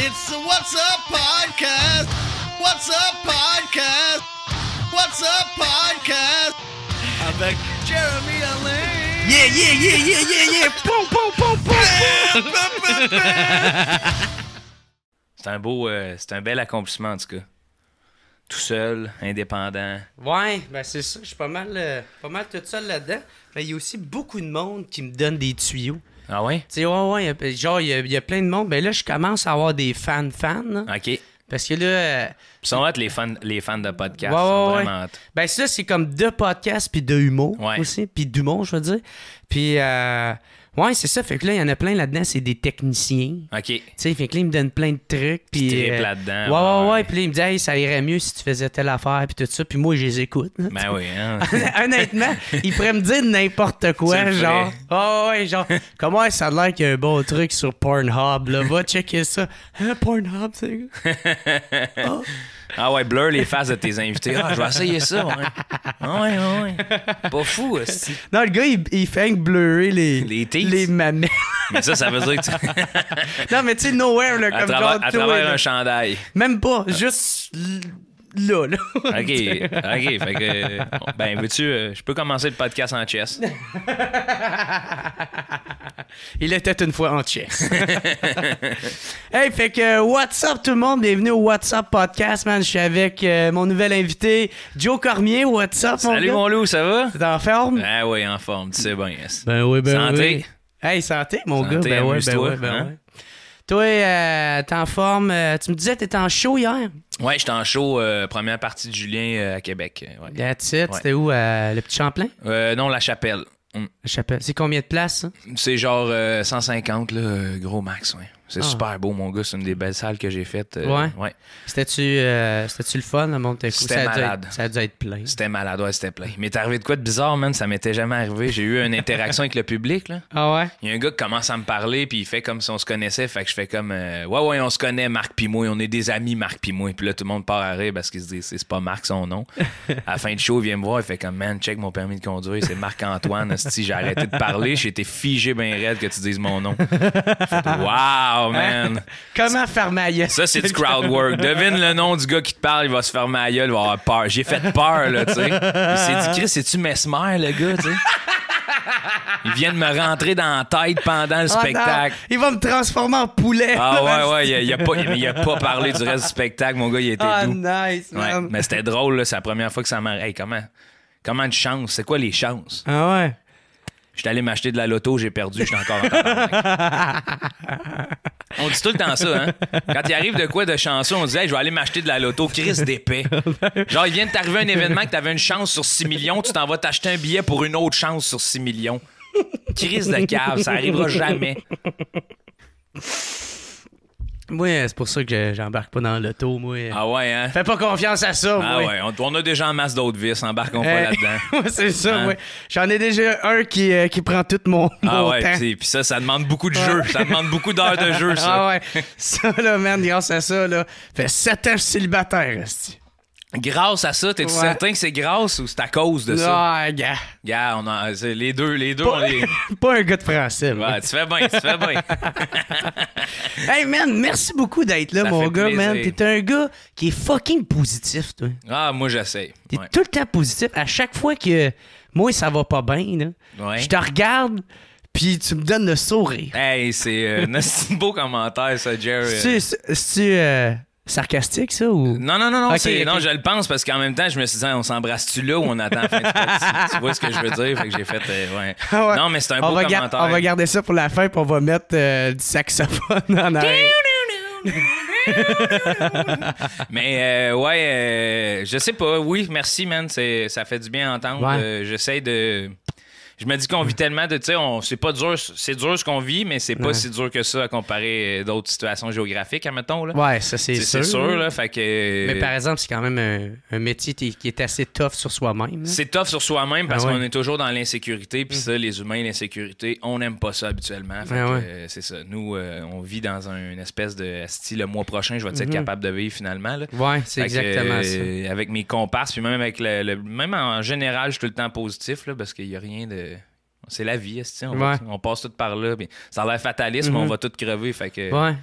It's the What's Up Podcast. What's Up Podcast. What's Up Podcast. Avec Jeremy Allen. Yeah, yeah, yeah, yeah, yeah, yeah. C'est un beau, euh, c'est un bel accomplissement en tout cas. Tout seul, indépendant. Ouais, ben c'est ça. Je suis pas mal, euh, pas mal tout seul là-dedans. Mais il y a aussi beaucoup de monde qui me donne des tuyaux. Ah ouais? Tu sais, ouais, ouais, genre, il y, a plein de monde. Mais ben là, je commence à avoir des fans-fans. OK. Parce que là. Euh, ils sont les fans, les fans de podcast. Ouais, ouais, vraiment Ben, ça, c'est comme de podcast puis de humour aussi. Puis d'humour, je veux dire. Puis. Euh, Ouais, c'est ça. Fait que là, il y en a plein là-dedans, c'est des techniciens. OK. Tu sais, fait que là, ils me donne plein de trucs. Puis euh, là-dedans. Ouais, ouais, ouais. Puis là, me dit ça irait mieux si tu faisais telle affaire, puis tout ça. Puis moi, je les écoute. ben oui, hein. Honnêtement, ils pourraient me dire n'importe quoi, genre. Oh, ouais, genre, comment ça a l'air qu'il y a un bon truc sur Pornhub, là. Va checker ça. Hein, Pornhub, c'est. Oh. Ah. Ah ouais, blur les faces de tes invités. Ah, je vais essayer ça. Ouais, ah ouais, ah ouais. Pas fou, aussi. Non, le gars, il, il fait que blurrer les, les, Mais ça, ça veut dire que tu... non, mais tu sais, nowhere, là, comme À travers, à travers un chandail. Même pas, ah. juste là. OK, OK. Fait que, ben, veux-tu, euh, je peux commencer le podcast en chess. Il était une fois en chess. hey, fait que, what's up tout le monde? Bienvenue au What's Up Podcast, man. Je suis avec euh, mon nouvel invité, Joe Cormier. What's up, mon Salut, mon loup, ça va? T'es en forme? Ah oui, en forme, tu sais bien. Yes. Ben oui, ben Santé. Hey, santé, mon gars. Ben ouais, ben toi, euh, t'es en forme. Euh, tu me disais que t'étais en show hier. Oui, j'étais en show, euh, première partie de Julien à Québec. That's it. C'était où, le petit Champlain? non, La Chapelle. Mm. La Chapelle. C'est combien de places? C'est genre 150, gros max, ouais. C'est ah. super beau, mon gars. C'est une des belles salles que j'ai faites. Euh, ouais. Euh, c'était-tu le fun à Monteco? C'était malade. ça a dû être plein. C'était malade, ouais, c'était plein. Mais t'es arrivé de quoi de bizarre, man? Ça m'était jamais arrivé. J'ai eu une interaction avec le public, là. Ah ouais? Il y a un gars qui commence à me parler, puis il fait comme si on se connaissait. Fait que je fais comme, euh, ouais, ouais, on se connaît, Marc Et On est des amis, Marc Et Puis là, tout le monde part à rire parce qu'il se dit c'est pas Marc son nom. à la fin du show, il vient me voir. Il fait comme, man, check mon permis de conduire. C'est Marc-Antoine. si j'ai arrêté de parler, j'étais figé ben raide que tu dises mon nom. Waouh! Oh man. Comment faire maillot? Ça, c'est du crowd work. Devine le nom du gars qui te parle, il va se faire maillot. il va avoir peur. J'ai fait peur, là, tu sais. Il s'est dit, Chris, c'est-tu Mesmer, le gars, tu sais? Il vient de me rentrer dans la tête pendant le ah, spectacle. il va me transformer en poulet. Ah ouais, ouais, il, il, a pas, il a, pas, parlé du reste du spectacle, mon gars, il était oh, Ah, nice, man. mais c'était drôle, c'est la première fois que ça m'a... Hey, comment... Comment de chance? C'est quoi les chances? Ah ouais? Je suis allé m'acheter de la loto, j'ai perdu, je suis encore en On dit tout le temps ça, hein? Quand il arrive de quoi de chanceux, on dit hey, je vais aller m'acheter de la loto, crise d'épais. Genre, il vient de t'arriver un événement que t'avais une chance sur 6 millions, tu t'en vas t'acheter un billet pour une autre chance sur 6 millions. Crise de cave, ça arrivera jamais. Moi, c'est pour ça que j'embarque pas dans l'auto, moi. Ah ouais, hein? Fais pas confiance à ça, ah moi. ah ouais, on, a déjà en masse d'autres vis, embarquons pas là-dedans. c'est ça, moi. Hein? J'en ai déjà un qui, euh, qui prend tout mon, ah ouais, temps. Ah ouais, puis ça, ça demande beaucoup de jeu. ça demande beaucoup d'heures de jeu, ça. Ah ouais, ça, là, man, grâce à ça, là, fait sept heures célibataire, grâce à ça, t'es-tu certain que c'est grâce ou c'est à cause de ça? Ah, gars. Gars, on a, les deux, les deux, pas, on les... pas un gars de français, Ouais, tu fais bien, tu fais bien. hey, man, merci beaucoup d'être là, mon gars, man. T'es un gars qui est fucking positif, toi. Ah, moi, j'essaie. T'es tout le temps positif. À chaque fois que moi, ça va pas bien, ouais. je te regarde puis tu me donnes le sourire. Hey, c'est euh, un beau commentaire, ça, Jerry. C'est, tu sarcastique, ça? Ou... Non, non, non, non, non. Je le pense parce qu'en même temps, je me suis dit, on s'embrasse-tu là ou on attend tu vois ce que je veux dire? Fait que j'ai fait. Euh, ah ouais. Non, mais c'est un beau commentaire. On va garder ça pour la fin, puis on va mettre euh, du saxophone en arrière. mais euh, ouais, je sais pas. Oui, merci, man. Ça fait du bien à entendre. J'essaie de je me dis qu'on vit tellement de, tu sais, c'est pas dur, c'est dur ce qu'on vit, mais c'est pas si dur que ça à comparer euh, d'autres situations géographiques, admettons. Là. Ouais, ça c'est sûr. C'est sûr, là, Mais par exemple, c'est quand même un, métier qui est assez tough sur soi-même. C'est tough sur soi-même ah parce qu'on est toujours dans l'insécurité, puis mm. ça, les humains, l'insécurité, on n'aime pas ça habituellement. Ah euh, c'est ça. Nous, euh, on vit dans une espèce de style, le mois prochain, je vais être mm-hmm. capable de vivre finalement. Là. Ouais, c'est exactement ça. Avec mes comparses, puis même avec le, même en général, je suis tout le temps positif là, parce qu'il n'y a rien de c'est la vie, on, on, passe tout par là. ça a l'air fataliste, mais on mhm. va tout crever. Fait que, ouais.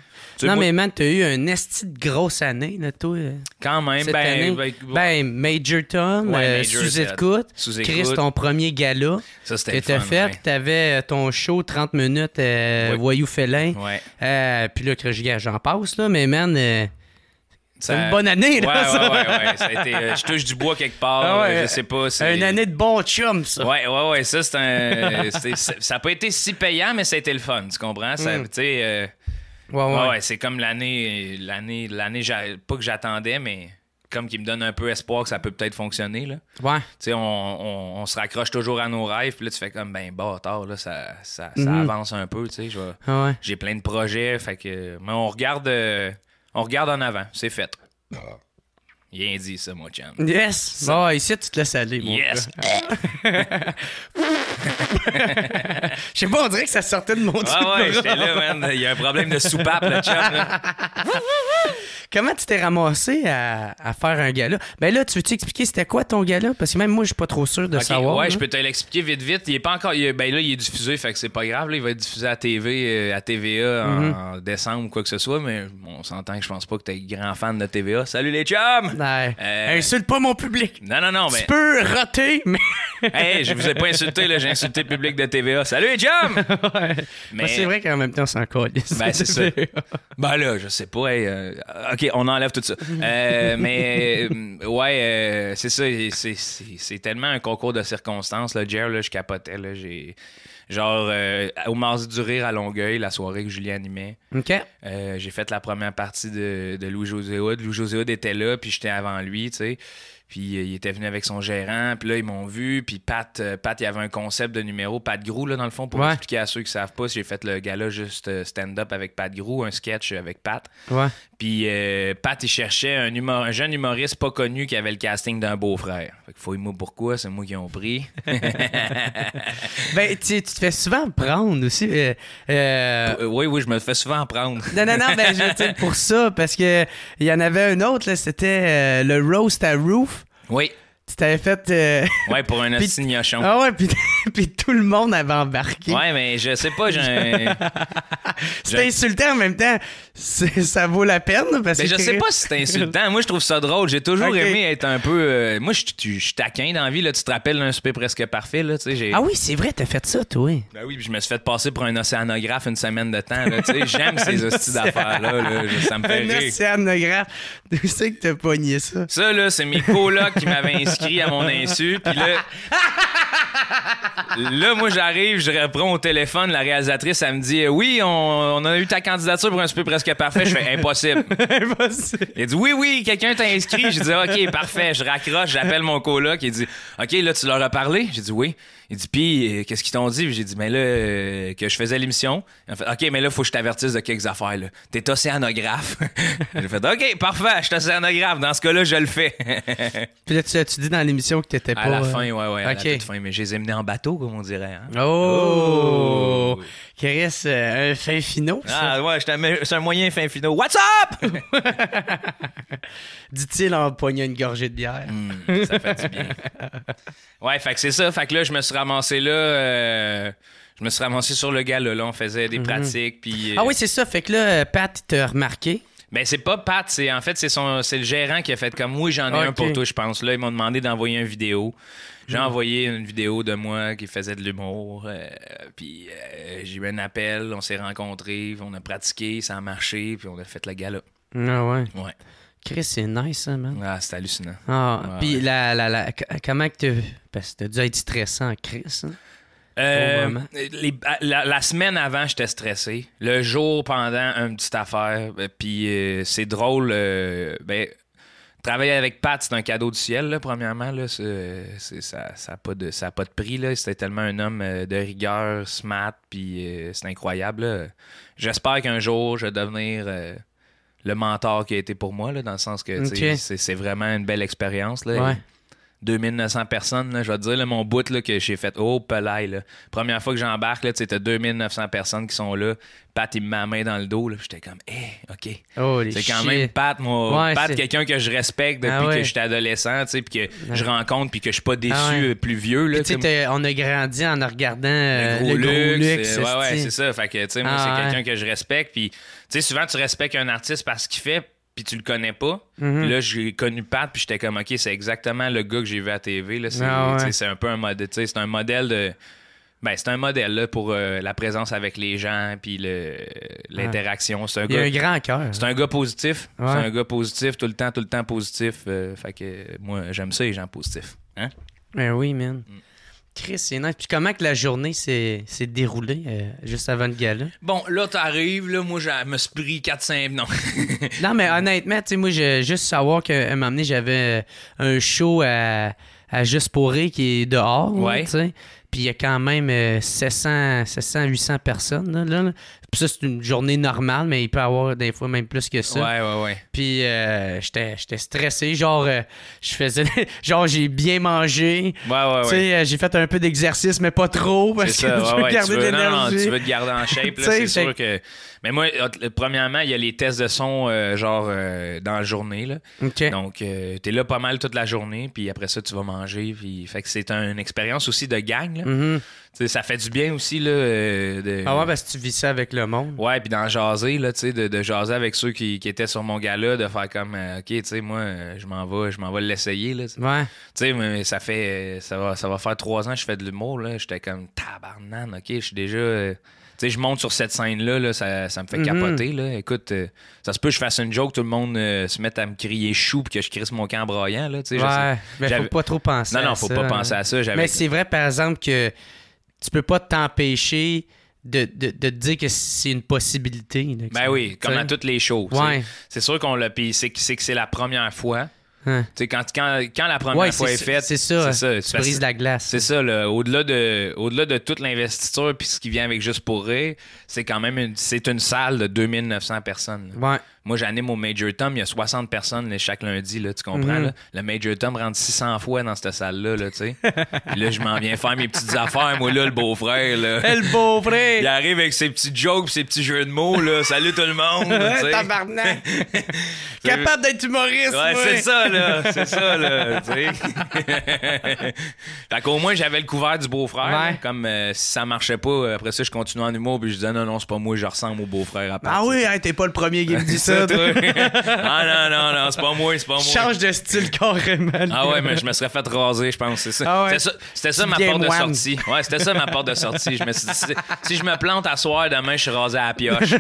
non, mais man, t'as eu un esti de grosse année, là, toi. Euh, Quand même, ben, ben, ben, Major Tom, ouais, euh, sous-écoute, Chris, ton premier gala ça, que fait. T'avais euh, ton show 30 minutes, euh, Voyou Félin. Puis là, j'en passe, là, mais man. C'est une bonne année, là. Ouais, ça. ouais, ouais. Ça a été, euh, je touche du bois quelque part. Ah euh, je sais pas. c'est Une année de bon chum, ça. Ouais, ouais, ouais. Ça, c'est un. ça n'a pas été si payant, mais ça a été le fun. Tu comprends? Ça, mm. euh, ouais, ouais. c'est comme l'année. L'année. L'année. Pas que j'attendais, mais comme qui me donne un peu espoir que ça peut peut-être fonctionner. Là. Ouais. Tu sais, on, se raccroche toujours à nos rêves. Puis là, tu fais comme, ben, bâtard, bah, là, ça, mm-hmm. avance un peu. Tu sais, ah j'ai plein de projets. Fait que, mais on regarde, on regarde en avant, c'est fait. Ah. Rien dit, ça, mon chum. Yes! Ça. ici, tu te laisses aller, mon Yes! Je sais pas, on dirait que ça sortait de mon Ah ouais, j'étais là, man. Il y a un problème de soupape, le chum. Comment tu t'es ramassé à, à, faire un gala? Ben là, tu veux-tu expliquer c'était quoi ton gala? Parce que même moi, je suis pas trop sûr de savoir. Ouais, je peux te l'expliquer vite, vite. Il est pas encore. ben là, il est diffusé, fait que c'est pas grave. il va être diffusé à TV, euh, à TVA en, mhm. décembre ou quoi que ce soit, mais on s'entend que je pense pas que t'es grand fan de TVA. Salut les chums! Euh, insulte pas mon public. Non, non, non. Mais... Tu peux rater, mais. hey, je vous ai pas insulté, là. J'ai insulté le public de TVA. Salut, Jam! mais... c'est vrai qu'en même temps, c'est encore. Ben, c'est ça. ben là, je sais pas. Euh, OK, on enlève tout ça. Euh, mais, ouais, c'est ça. C'est tellement un concours de circonstances, là. Jer, là, je capotais, là. J'ai. Genre, euh, au Mars du Rire à Longueuil, la soirée que Julien animait. Euh, j'ai fait la première partie de, de Louis-José Hood. Louis-José Hood était là, puis j'étais avant lui, tu sais. Puis euh, il était venu avec son gérant, puis là, ils m'ont vu. Puis Pat, euh, Pat, il y avait un concept de numéro, Pat Grou, là, dans le fond, pour expliquer à ceux qui savent pas, j'ai fait le gala juste euh, stand-up avec Pat Grou, un sketch avec Pat. Ouais. Puis Pat, il cherchait un, jeune humoriste pas connu qui avait le casting d'un beau-frère. Fait que faut moi pourquoi, c'est moi qui ont pris. ben, tu, te fais souvent prendre aussi. Oui, oui, je me fais souvent prendre. non, non, non, mais j'étais pour ça, parce que il y en avait un autre, c'était le Roast à Roof. Oui. Tu t'avais fait. Euh, ouais, pour un assignochon. Ah ouais, puis, puis tout le monde avait embarqué. Ouais, mais je sais pas, j'ai. C'était insultant en même temps. Ça vaut la peine parce mais ben, je sais pas si c'est insultant. Moi, je trouve ça drôle. J'ai toujours aimé être un peu. Euh, moi, je suis taquin dans la vie. Là. Tu te rappelles d'un souper presque parfait. Là, ah oui, c'est vrai, t'as fait ça, toi. Ben oui, puis je me suis fait passer pour un océanographe une semaine de temps. J'aime ces hosties d'affaires-là. Ça me fait rire. Un océanographe. D'où c'est que t'as pogné ça? Ça, là, c'est mes colocs qui m'avaient à mon insu. Puis là, moi, j'arrive, je reprends au téléphone. La réalisatrice, elle me dit Oui, on, a eu ta candidature pour un super presque parfait. Je fais Impossible. impossible. Il dit Oui, oui, quelqu'un t'a inscrit. Je dis « OK, parfait. Je raccroche, j'appelle mon coloc. Il dit OK, là, tu leur as parlé J'ai dit Oui. Il dit, puis, euh, qu'est-ce qu'ils t'ont dit? J'ai dit, mais ben là, euh, que je faisais l'émission. Il fait, OK, mais là, il faut que je t'avertisse de quelques affaires. Là. T'es océanographe. J'ai fait, OK, parfait, je suis océanographe. Dans ce cas-là, je le fais. puis là, tu dis dans l'émission que t'étais pas. À la euh, fin, ouais, ouais, à la toute fin. Mais je les ai menés en bateau, comme on dirait. Hein. Oh! oh! Chris, un fin finot. Ça. Ah, ouais, c'est un moyen fin finot. What's up? Dit-il en poignant une gorgée de bière. Hmm, ça fait du bien. Ouais, fait que c'est ça. Fait que là, je me ramassé là. Euh, je me suis ramassé sur le gars là. On faisait des mhm. pratiques. Puis, Ah oui, euh, c'est ça. Fait que là, euh, Pat, t'a remarqué. Ben, c'est pas Pat, c'est en fait c'est son c'est le gérant qui a fait comme oui, j'en ai un pour toi, je pense. Là, ils m'ont demandé d'envoyer une vidéo. J'ai mhm. envoyé une vidéo de moi qui faisait de l'humour. puis j'ai eu un appel, on s'est rencontrés, on a pratiqué, ça a marché, puis on a fait la gala. Ah ouais. Ouais. Chris, c'est nice, hein, man. Ah, c'est hallucinant. Ah, puis la, la, la, comment que tu. Parce que t'as dû être stressant, Chris, hein? euh, ah, la, semaine avant, j'étais stressé. Le jour pendant, une petite affaire. Euh, puis euh, c'est drôle. ben, travailler avec Pat, c'est un cadeau du ciel, premièrement. Là, ça n'a pas, de, pas de prix. C'était tellement un homme de rigueur, smart, puis c'est incroyable. J'espère qu'un jour, je vais devenir le mentor qui a été pour moi, là, dans le sens que c'est vraiment une belle expérience. Là, 2900 personnes, là, je vais dire, mon bout là, que j'ai fait, oh, Pelay, Là. Première fois que j'embarque, tu c'était 2900 personnes qui sont là. Pat, il me main dans le dos. J'étais comme, hé, OK. c'est quand même Pat, moi. Pat, quelqu'un que je respecte depuis ah que j'étais adolescent, puis que je rencontre, puis que je suis pas déçu ah euh, plus vieux. Là, sais on a grandi en regardant le euh, gros, luxe, euh, Ouais, ouais, c'est ça. Fait que, tu sais, moi, ah c'est quelqu'un que je respecte. Puis, tu sais, souvent, tu respectes un artiste parce qu'il fait puis tu le connais pas. Mm Là, j'ai connu Pat, puis j'étais comme, OK, c'est exactement le gars que j'ai vu à TV. Ah c'est un peu un modèle. C'est un modèle de. Ben, c'est un modèle pour euh, la présence avec les gens puis l'interaction. C'est un, gars... C'est un gars positif. C'est un gars positif, tout le temps, tout le temps positif. Euh, que moi, j'aime ça, les gens positifs. Hein? Ben oui, man. Mm. Chris, c'est nice. Puis comment que la journée s'est déroulée euh, juste avant le gala? Bon, là, t'arrives, là, moi, je me suis pris 4 non. non, mais honnêtement, tu sais, moi, je, juste savoir qu'à un moment donné, j'avais euh, un show à, Juste pourré qui est dehors, ouais. tu sais. Puis il y a quand même 700, 700 800 personnes, là ça, c'est une journée normale, mais il peut y avoir des fois même plus que ça. Ouais, ouais, ouais. Puis euh, j'étais stressé. Genre, euh, je faisais. genre, j'ai bien mangé. Tu sais, euh, j'ai fait un peu d'exercice, mais pas trop parce que veux garder l'énergie. tu veux te garder en shape, là, c'est sûr que. Mais moi, premièrement, il y a les tests de son, genre, dans la journée, là. Donc, Donc, t'es là pas mal toute la journée, puis après ça, tu vas manger. Puis, fait que c'est une expérience aussi de gang, là. Mm-hmm ça fait du bien aussi. Là, euh, Ah ouais, parce que tu vis ça avec le monde. Ouais, puis d'en jaser, là, de, de jaser avec ceux qui, étaient sur mon gala, de faire comme euh, OK, tu moi, euh, je m'en vais, l'essayer. Là, Ouais. Tu sais, mais ça fait. Ça va, ça va faire trois ans que je fais de l'humour. Là. J'étais comme tabarnan, OK, je suis déjà. Tu sais, je monte sur cette scène-là, là, ça, me fait mhm. capoter. Là. Écoute, ça se peut que je fasse une joke, tout le monde se mette à me crier chou puis que je crisse mon camp en braillant. Là, ouais, mais faut pas trop penser à ça. Non, non, faut pas hein. penser à ça. Mais c'est vrai, par exemple, que tu peux pas t'empêcher de, te dire que c'est une possibilité. ben oui, comme à toutes les choses. C'est sûr qu'on l'a. Puis c'est que c'est la première fois. Hein. Quand, quand, la première fois est, faite, c'est ça, ça. Tu brises la glace. C'est ça, au-delà de, au -delà de toute l'investiture puis ce qui vient avec juste pour c'est quand même une, c'est une salle de 2900 personnes. Moi, j'anime au Major Tom, il y a 60 personnes chaque lundi, là, tu comprends? Mhm. Le Major Tom rentre 600 fois dans cette salle-là, là, tu sais. Puis là, je m'en viens faire mes petites affaires, moi, là, le beau-frère. Le beau-frère! Il arrive avec ses petits jokes, ses petits jeux de mots, là. Salut tout le monde! Tabarnak! Capable d'être humoriste, c'est ça, là. C'est ça, là, tu qu'au moins, j'avais le couvert du beau-frère. Comme euh, si ça marchait pas, après ça, je continue en humour, puis je disais, non, non, c'est pas moi, je ressemble au beau-frère à part. Ah oui, tu hein, t'es pas le premier qui me dit ça. ah non, non, non, c'est pas moi, c'est pas moi. Change de style carrément. Ah ouais, mais je me serais fait raser, je pense, c'est ça. Ah c'était ça, ma porte de sortie. Ouais, c'était ça ma porte de sortie. Je me suis dit, si, je me plante à soir, demain, je suis rasé à la pioche.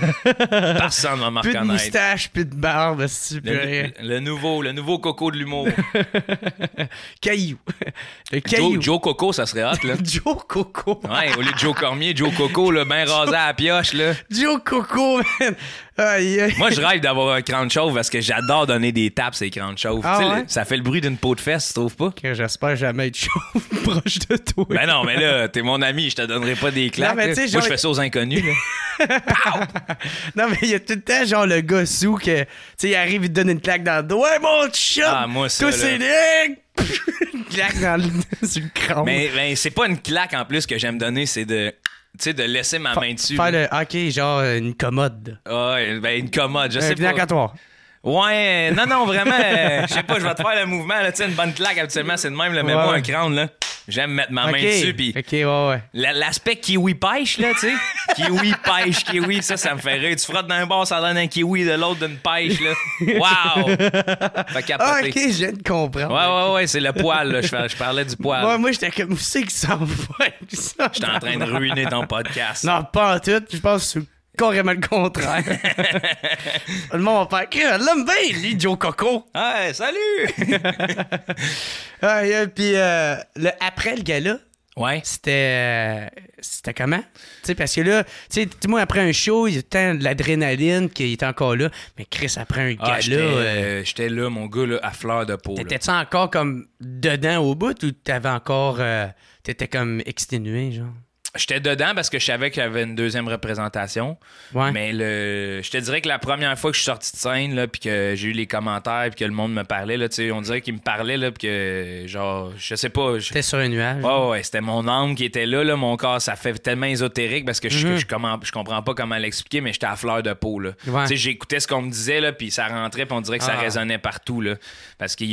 Personne va me reconnaître. Plus de moustache, plus de barbe, super. Le, nouveau, le nouveau coco de l'humour. caillou. Le Joe, Coco, ça serait hot, là. Joe Coco. Ouais, au lieu de Joe Cormier, Joe Coco, là, ben rasé à la pioche, là. Joe Coco, man. Moi, je rêve d'avoir un crâne chauve parce que j'adore donner des tapes à ces crânes chauves. Ah ça fait le bruit d'une peau de fesse, tu trouves pas? Que j'espère jamais être chauve proche de toi. Ben non, mais là, t'es mon ami, je te donnerai pas des claques. Non, mais Moi, je fais ça aux inconnus. Non, mais il y a tout le temps, genre, le gars sous que, tu sais, il arrive, il te donne une claque dans le dos. Ouais, mon chat! Ah, moi, ça, une claque dans le, sur le crâne. mais ben, c'est pas une claque en plus que j'aime donner, c'est de tu sais, de laisser ma main dessus. Faire le hockey, genre une commode. Ah, ben une commode, je sais pas. toi. Ouais, non, non, vraiment, euh, je sais pas, je vais te faire le mouvement, là, tu sais, une bonne claque, habituellement, c'est de même, le même moi, un crâne, là. J'aime mettre ma main dessus. Puis ouais, ouais. L'aspect kiwi pêche, là, tu sais. kiwi pêche, kiwi, ça, ça me fait rire. Tu frottes d'un bord, ça donne un kiwi, de l'autre, une pêche, là. Wow! fait ah, ok, je te comprends. Ouais, ouais, ouais, c'est le poil, là. Je, parlais du poil. Ouais, moi, j'étais comme, où c'est que ça va? J'étais en train de ruiner ton podcast. Non, pas en tout. Je pense que carrément le contraire. le monde va faire l'homme bien, lui, Coco. Hey, salut! puis euh, le, après le gala, ouais. c'était, euh, c'était comment? sais parce que là, tu sais, moi, après un show, il y a tant de l'adrénaline qui est encore là. Mais Chris, après un ah, gala. j'étais, euh, là, mon gars, là, à fleur de peau. T'étais-tu encore comme dedans au bout ou t'avais encore. t'étais comme exténué, genre? J'étais dedans parce que je savais qu'il y avait une deuxième représentation. Mais le, je te dirais que la première fois que je suis sorti de scène, là, puis que j'ai eu les commentaires, puis que le monde me parlait, là, on dirait qu'il me parlait, là, puis que, genre, je sais pas. J'étais sur un nuage. Oh, ouais, c'était mon âme qui était là, là, mon corps. Ça fait tellement ésotérique parce que je, mhm. je, comprends pas comment l'expliquer, mais j'étais à fleur de peau. Là. J'écoutais ce qu'on me disait, là, puis ça rentrait, puis on dirait que ça ah. résonnait partout. Là, parce que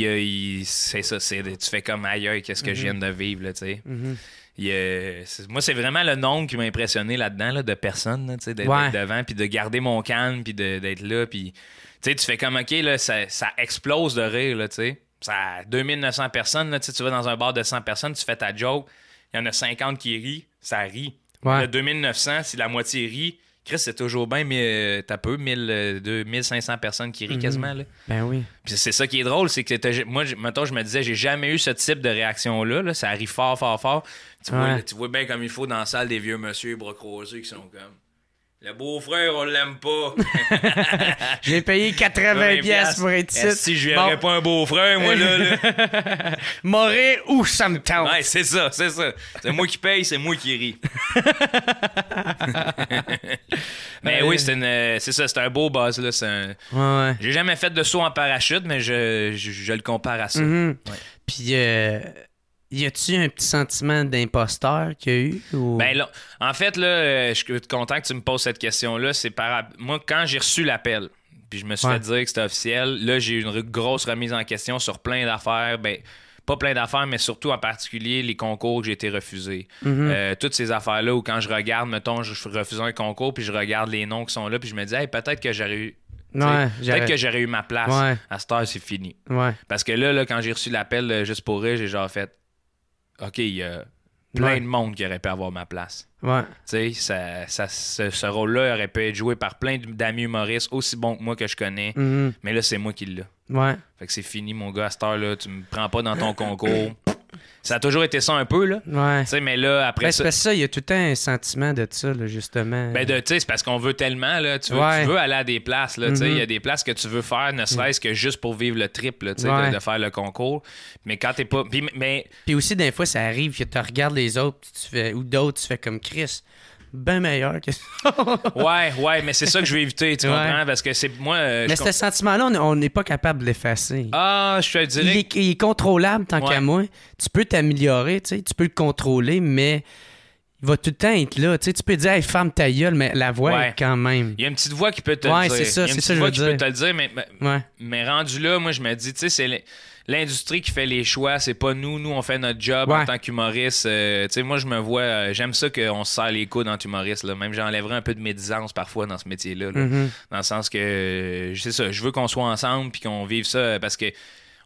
c'est ça, tu fais comme ailleurs, qu'est-ce que j'aime je mhm. viens de vivre. Là, tu sais. Mhm moi, c'est vraiment le nombre qui m'a impressionné là-dedans, là, de personnes, d'être devant, puis de garder mon calme, puis d'être là. Puis, tu fais comme, OK, ça, explose de rire. Là, sais ça, 2900 personnes, là, tu vas dans un bar de 100 personnes, tu fais ta joke, il y en a 50 qui rient, ça rit. Le 2900, si la moitié rit, Chris, c'est toujours bien, mais euh, t'as peu, 1000, euh, personnes qui rient mhm. quasiment. Là. Ben oui. Puis c'est ça qui est drôle, c'est que moi, maintenant je me disais, j'ai jamais eu ce type de réaction-là. Ça arrive fort, fort, fort. Tu, vois, tu vois bien comme il faut dans la salle des vieux monsieur, bras croisés, qui sont comme. Le beau-frère, on l'aime pas. J'ai payé 80 pièces pour être eh, ici. Si je lui pas un beau-frère, moi, là. là. Moré ou ça me Ouais, c'est ça, c'est ça. C'est moi qui paye, c'est moi qui ris. mais oui, euh. c'est une... Euh, ça, c'est un beau buzz, là. J'ai jamais fait de saut en parachute, mais je, le compare à ça. Mm-hmm. Puis... Euh, y a-tu un petit sentiment d'imposteur qu'il y a eu? Ben en fait, là, euh, je suis content que tu me poses cette question-là. C'est Moi, quand j'ai reçu l'appel, puis je me suis fait dire que c'était officiel, là, j'ai eu une grosse remise en question sur plein d'affaires. Ben, pas plein d'affaires, mais surtout en particulier les concours que j'ai été refusé. Mm-hmm. Euh, toutes ces affaires-là où quand je regarde, mettons, je refuse un concours, puis je regarde les noms qui sont là, puis je me dis, peut-être que j'aurais eu. peut-être que j'aurais eu ma place. À cette heure, c'est fini. Ouais. Parce que là, là quand j'ai reçu l'appel, euh, juste pour rire, j'ai genre fait OK, il y a plein de monde qui aurait pu avoir ma place. Ouais. Tu sais, ça, ça, ce, rôle-là aurait pu être joué par plein d'amis humoristes aussi bons que moi que je connais, mhm. mais là, c'est moi qui l'ai. Ouais. Fait que c'est fini, mon gars, à cette heure-là, tu me prends pas dans ton concours. Ça a toujours été ça un peu, là. Ouais. mais là, après ça. Parce ça, il y a tout un sentiment de ça, là, justement. Ben, de, c'est parce qu'on veut tellement, là. Tu veux, tu veux aller à des places, là. Tu sais Il y a mm-hmm. des places que tu veux faire, ne serait-ce que juste pour vivre le trip, là, de, faire le concours. Mais quand t'es pas. Puis, mais... aussi, des fois, ça arrive que tu regardes les autres tu fais... ou d'autres, tu fais comme Chris. Ben meilleur que ça. ouais, ouais, mais c'est ça que je vais éviter, tu comprends? Parce que c'est moi. Euh, mais ce sentiment-là, on n'est pas capable de l'effacer. Ah, je te dirais. Il est, il est contrôlable tant qu'à moi. Tu peux t'améliorer, tu, sais, tu peux le contrôler, mais il va tout le temps être là. Tu, sais, tu peux dire, hey, femme ta gueule, mais la voix est quand même. Il y a une petite voix qui peut te le dire. Ouais, c'est ça, c'est ça. Il y a une petite voix qui peut te le dire, mais, mais, mais rendu là, moi, je me dis, tu sais, c'est l'industrie qui fait les choix, c'est pas nous. Nous, on fait notre job en tant qu'humoriste. Euh, tu sais, moi, je me vois, euh, j'aime ça qu'on se serre les coudes en humoriste. Là. Même j'enlèverais un peu de médisance parfois dans ce métier-là. Mm-hmm. Dans le sens que, euh, c'est ça, je veux qu'on soit ensemble puis qu'on vive ça parce que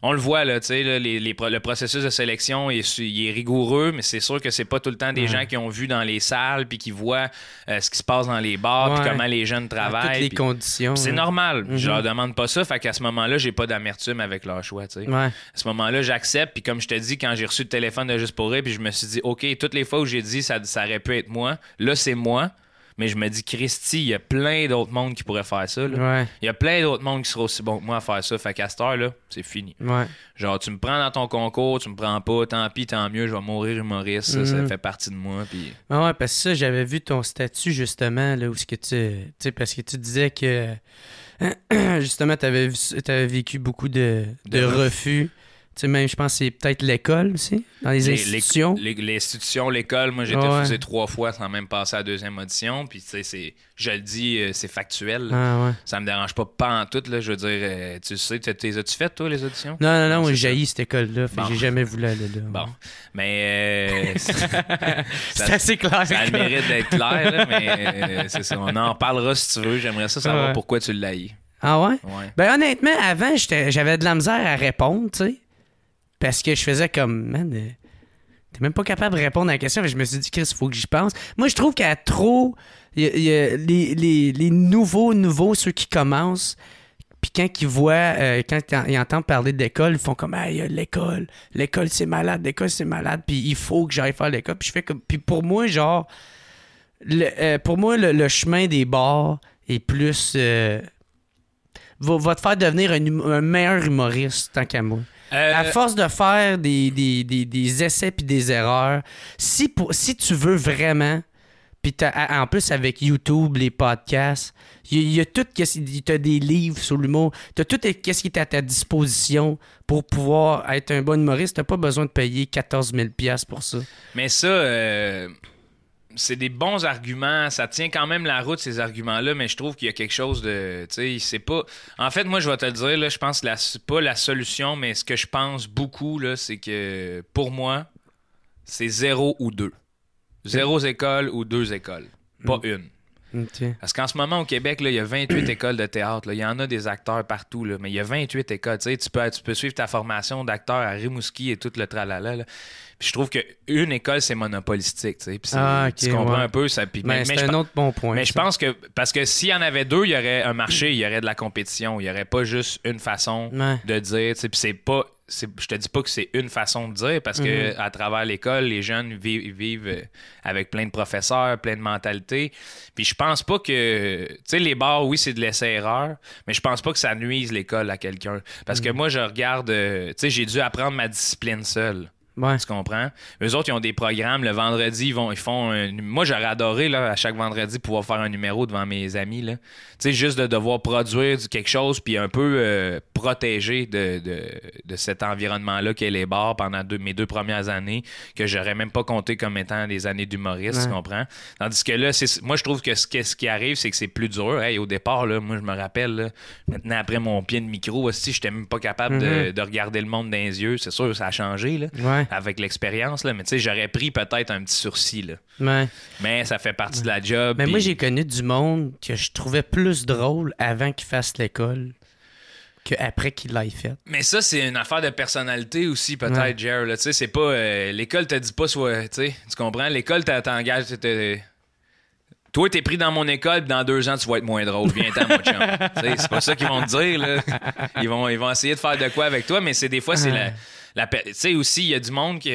on le voit, là, le processus de sélection est, rigoureux, mais c'est sûr que c'est pas tout le temps des gens qui ont vu dans les salles puis qui voient euh, ce qui se passe dans les bars puis comment les jeunes travaillent. Toutes les conditions. C'est normal. Je leur mhm. demande pas ça. Fait qu'à ce moment-là, j'ai pas d'amertume avec leur choix, À ce moment-là, j'accepte. Puis comme je te dis, quand j'ai reçu le téléphone de Juste pour Rire, puis je me suis dit, OK, toutes les fois où j'ai dit ça, ça aurait pu être moi, là, c'est moi mais je me dis, Christy, il y a plein d'autres mondes qui pourraient faire ça. Il y a plein d'autres mondes qui seraient aussi bons que moi à faire ça. Fait qu'à là, c'est fini. Genre, tu me prends dans ton concours, tu me prends pas, tant pis, tant mieux, je vais mourir humoriste. Ça, ça mhm. fait partie de moi. Puis... Ah ouais, parce que ça, j'avais vu ton statut, justement, là, où ce que tu. parce que tu disais que. justement, tu avais, avais, vécu beaucoup de, refus même, je pense que c'est peut-être l'école aussi, dans les, institutions. L'institution, l'école, moi, j'ai été refusé trois fois sans même passer à la deuxième audition. Puis, tu sais, je le dis, euh, c'est factuel. Ah, ouais. Ça me dérange pas, pas en tout. Là, je veux dire, euh, tu sais, tu les as-tu faites, toi, les auditions? Non, non, non, j'ai j'ai cette école-là. Bon. J'ai jamais voulu aller là. Bon. Mais. Euh, c'est assez clair. Ça a le mérite d'être clair, mais c'est ça. On en parlera si tu veux. J'aimerais ça savoir pourquoi tu l'as Ah ouais? Ben honnêtement, avant, j'avais de la misère à répondre, tu sais. Parce que je faisais comme, man, euh, t'es même pas capable de répondre à la question. Mais je me suis dit, Chris, il faut que j'y pense. Moi, je trouve qu'il y a trop. les, nouveaux, nouveaux, ceux qui commencent, puis quand ils voient, euh, quand ils entendent parler d'école, ils font comme, ah, l'école, l'école c'est malade, l'école c'est malade, puis il faut que j'aille faire l'école. Puis je fais comme, puis pour moi, genre, euh, pour moi, le, chemin des bars est plus. va, va, te faire devenir un, un meilleur humoriste, tant qu'à moi. Euh, à force de faire des, essais puis des erreurs, si, si tu veux vraiment puis en plus, avec YouTube, les podcasts, il y, a tout, t'as des livres sur l'humour, t'as tout qu'est-ce qui est à ta disposition pour pouvoir être un bon humoriste. T'as pas besoin de payer 14 000 pour ça. Mais ça, euh, c'est des bons arguments, ça tient quand même la route, ces arguments-là, mais je trouve qu'il y a quelque chose de. c'est pas. En fait, moi, je vais te le dire, je pense que c'est pas la solution, mais ce que je pense beaucoup, c'est que pour moi, c'est zéro ou deux. Zéro école ou deux écoles, pas mm. une. Parce qu'en ce moment, au Québec, il y a 28 écoles de théâtre. Il y en a des acteurs partout, là, mais il y a 28 écoles. Tu, tu, peux, tu peux suivre ta formation d'acteur à Rimouski et tout le tralala. Là. Puis je trouve qu'une école, c'est monopolistique. Tu, ah, comprends un peu ça. Ben, c'est un autre bon point. Mais je pense que, parce que s'il y en avait deux, il y aurait un marché, il y aurait de la compétition. Il n'y aurait pas juste une façon de dire. Tu sais, puis c'est pas je te dis pas que c'est une façon de dire parce que mhm. à travers l'école, les jeunes vivent, euh, avec plein de professeurs, plein de mentalités. Puis je pense pas que tu sais les bars, oui, c'est de l'essai-erreur, mais je pense pas que ça nuise l'école à quelqu'un parce que mhm. moi je regarde, euh, tu sais, j'ai dû apprendre ma discipline seule. Ouais. Tu comprends? Eux autres, ils ont des programmes. Le vendredi, ils, vont, ils font un... Moi, j'aurais adoré, là, à chaque vendredi, pouvoir faire un numéro devant mes amis, là. Tu sais, juste de devoir produire quelque chose, puis un peu euh, protéger protégé de, de, cet environnement-là qu'est les bars pendant mes deux premières années, que j'aurais même pas compté comme étant des années d'humoriste, tu comprends? Tandis que là, moi, je trouve que ce, qui arrive, c'est que c'est plus dur. Hey, au départ, là, moi, je me rappelle, là, maintenant, après mon pied de micro, aussi, j'étais même pas capable mm-hmm. de, regarder le monde dans les yeux. C'est sûr, ça a changé, là. Ouais. avec l'expérience, là, mais tu sais, j'aurais pris peut-être un petit sourcil. Là. Mais ça fait partie de la job. Mais moi, j'ai connu du monde que je trouvais plus drôle avant qu'il fasse l'école qu'après qu'il l'ait fait. Mais ça, c'est une affaire de personnalité aussi, peut-être, Jerry. Tu sais, c'est pas. Euh, l'école te dit pas, soit. Tu comprends? L'école t'engage. Toi, t'es pris dans mon école, dans deux ans, tu vas être moins drôle. Viens-t'en, mon chum. c'est pas ça qu'ils vont te dire. Là. Ils, vont, ils vont essayer de faire de quoi avec toi, mais c'est des fois, c'est la, tu sais, aussi, il y a du monde qui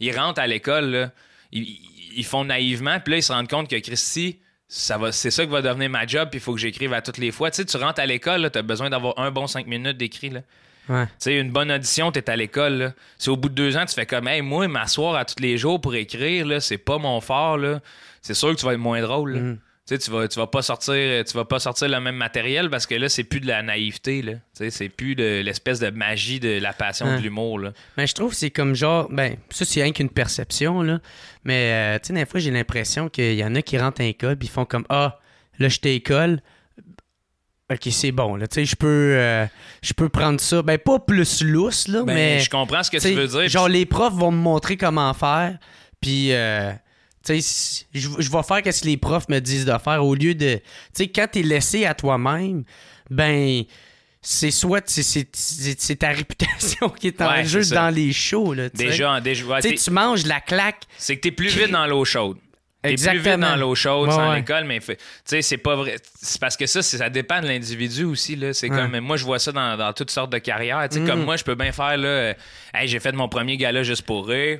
ils à l'école, ils, font naïvement, puis là, ils se rendent compte que Christy, ça va, c'est ça qui va devenir ma job, puis il faut que j'écrive à toutes les fois. Tu sais, tu rentres à l'école, tu as besoin d'avoir un bon cinq minutes d'écrit. Là. Tu sais, une bonne audition, tu es à l'école. C'est au bout de deux ans, tu fais comme, hey, moi, m'asseoir à tous les jours pour écrire, c'est pas mon fort. C'est sûr que tu vas être moins drôle. Tu, sais, tu vas, vas pas sortir, euh, tu vas pas sortir le même matériel parce que là, c'est plus de la naïveté, là. Tu c'est plus de l'espèce de magie de la passion de hein. l'humour, là. Mais je trouve que c'est comme genre, ben, ça, c'est rien qu'une perception, là. Mais, euh, tu sais, des fois, j'ai l'impression qu'il y en a qui rentrent un l'école puis ils font comme, ah, là, je t'école. Ok, c'est bon, là. Tu sais, je peux, euh, je peux prendre ça. Ben, pas plus lousse, là, ben, mais. Je comprends ce que tu veux dire. Genre, les profs vont me montrer comment faire. Puis, je, je vais faire ce que les profs me disent de faire au lieu de. Tu sais, quand t'es laissé à toi-même, ben c'est soit c'est ta réputation qui est en jeu dans les shows. Là, déjà, déjà tu manges la claque. C'est que es plus vite dans l'eau chaude. T'es plus vite dans l'eau chaude sans l'école, mais c'est pas vrai. C'est parce que ça, ça dépend de l'individu aussi. C'est comme moi, je vois ça dans, toutes sortes de carrières. Comme mm-hmm. moi, je peux bien faire là. Euh, j'ai fait mon premier gala juste pour rire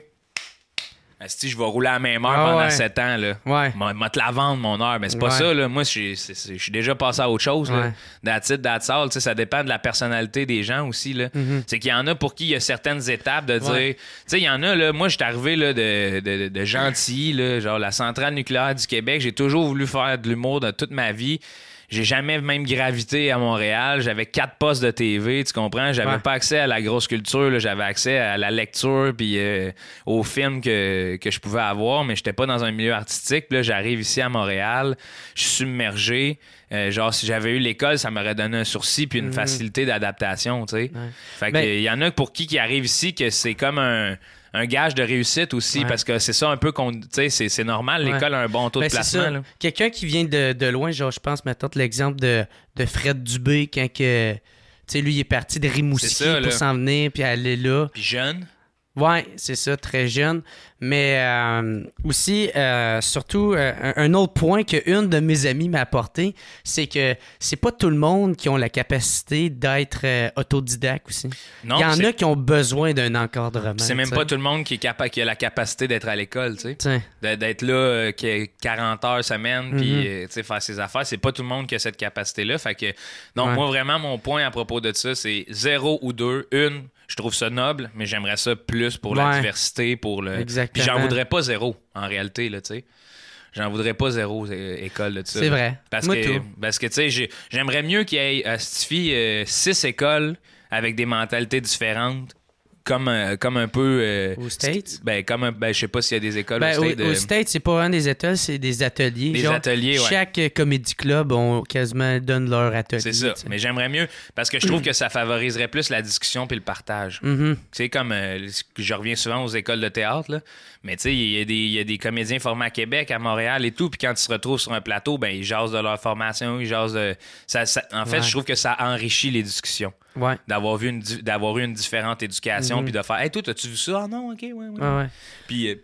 si je vais rouler à la même heure ah pendant ouais. 7 ans, là. Ouais. te la vendre, mon heure. Mais c'est pas ça, là. Moi, je suis déjà passé à autre chose, là. That's it, ça dépend de la personnalité des gens aussi, là. Mm-hmm. C'est qu'il y en a pour qui il y a certaines étapes de dire. Tu sais, il y en a, là. Moi, j'étais arrivé, là, de, de, gentil, Genre, la centrale nucléaire du Québec. J'ai toujours voulu faire de l'humour de toute ma vie. J'ai jamais même gravité à Montréal. J'avais quatre postes de TV, tu comprends? J'avais pas accès à la grosse culture. J'avais accès à la lecture puis euh, aux films que, je pouvais avoir, mais j'étais pas dans un milieu artistique. là, j'arrive ici à Montréal, je suis submergé. Euh, genre, si j'avais eu l'école, ça m'aurait donné un sourcil puis une mhm. facilité d'adaptation, tu sais. Fait que, il y en a pour qui qui arrive ici que c'est comme un un gage de réussite aussi, parce que c'est ça un peu qu'on. Tu sais, c'est normal, l'école a un bon taux de ben, placement. Quelqu'un qui vient de, loin, genre, je pense, maintenant, l'exemple de, de, Fred Dubé, quand que. Tu lui, il est parti de Rimouski pour s'en venir, puis aller là. Puis jeune. Ouais, c'est ça, très jeune. Mais euh, aussi, euh, surtout, euh, un autre point qu'une de mes amies m'a apporté, c'est que c'est pas tout le monde qui a la capacité d'être autodidacte aussi. Il y en a qui ont besoin d'un encadrement. C'est même pas tout le monde qui, est qui a la capacité d'être à l'école, D'être là 40 heures semaine, mm faire ses affaires. C'est pas tout le monde qui a cette capacité-là. donc, moi, vraiment, mon point à propos de ça, c'est zéro ou deux, une je trouve ça noble, mais j'aimerais ça plus pour la diversité, pour le, puis j'en voudrais pas zéro, en réalité, là, tu sais. J'en voudrais pas zéro euh, école, tu sais. C'est vrai. Parce que, Parce que, tu sais, j'aimerais mieux qu'il y ait, euh, euh, six écoles avec des mentalités différentes comme un, comme un peu. Euh, Ben, comme ben, je sais pas s'il y a des écoles ben, au State. States. Au, c'est pas un des écoles, c'est des ateliers. Chaque euh, comédie club, on quasiment donne leur atelier. C'est ça. Mais j'aimerais mieux, parce que je trouve que ça favoriserait plus la discussion puis le partage. C'est mm-hmm. comme. Euh, je reviens souvent aux écoles de théâtre, Mais tu sais, il y, a des comédiens formés à Québec, à Montréal et tout. Puis quand ils se retrouvent sur un plateau, ben, ils jasent de leur formation, ils jasent En fait, je trouve que ça enrichit les discussions d'avoir vu d'avoir eu une différente éducation, mm-hmm. puis de faire Hey, toi, as-tu vu ça? Ah non, ok, ouais, ouais. Puis euh,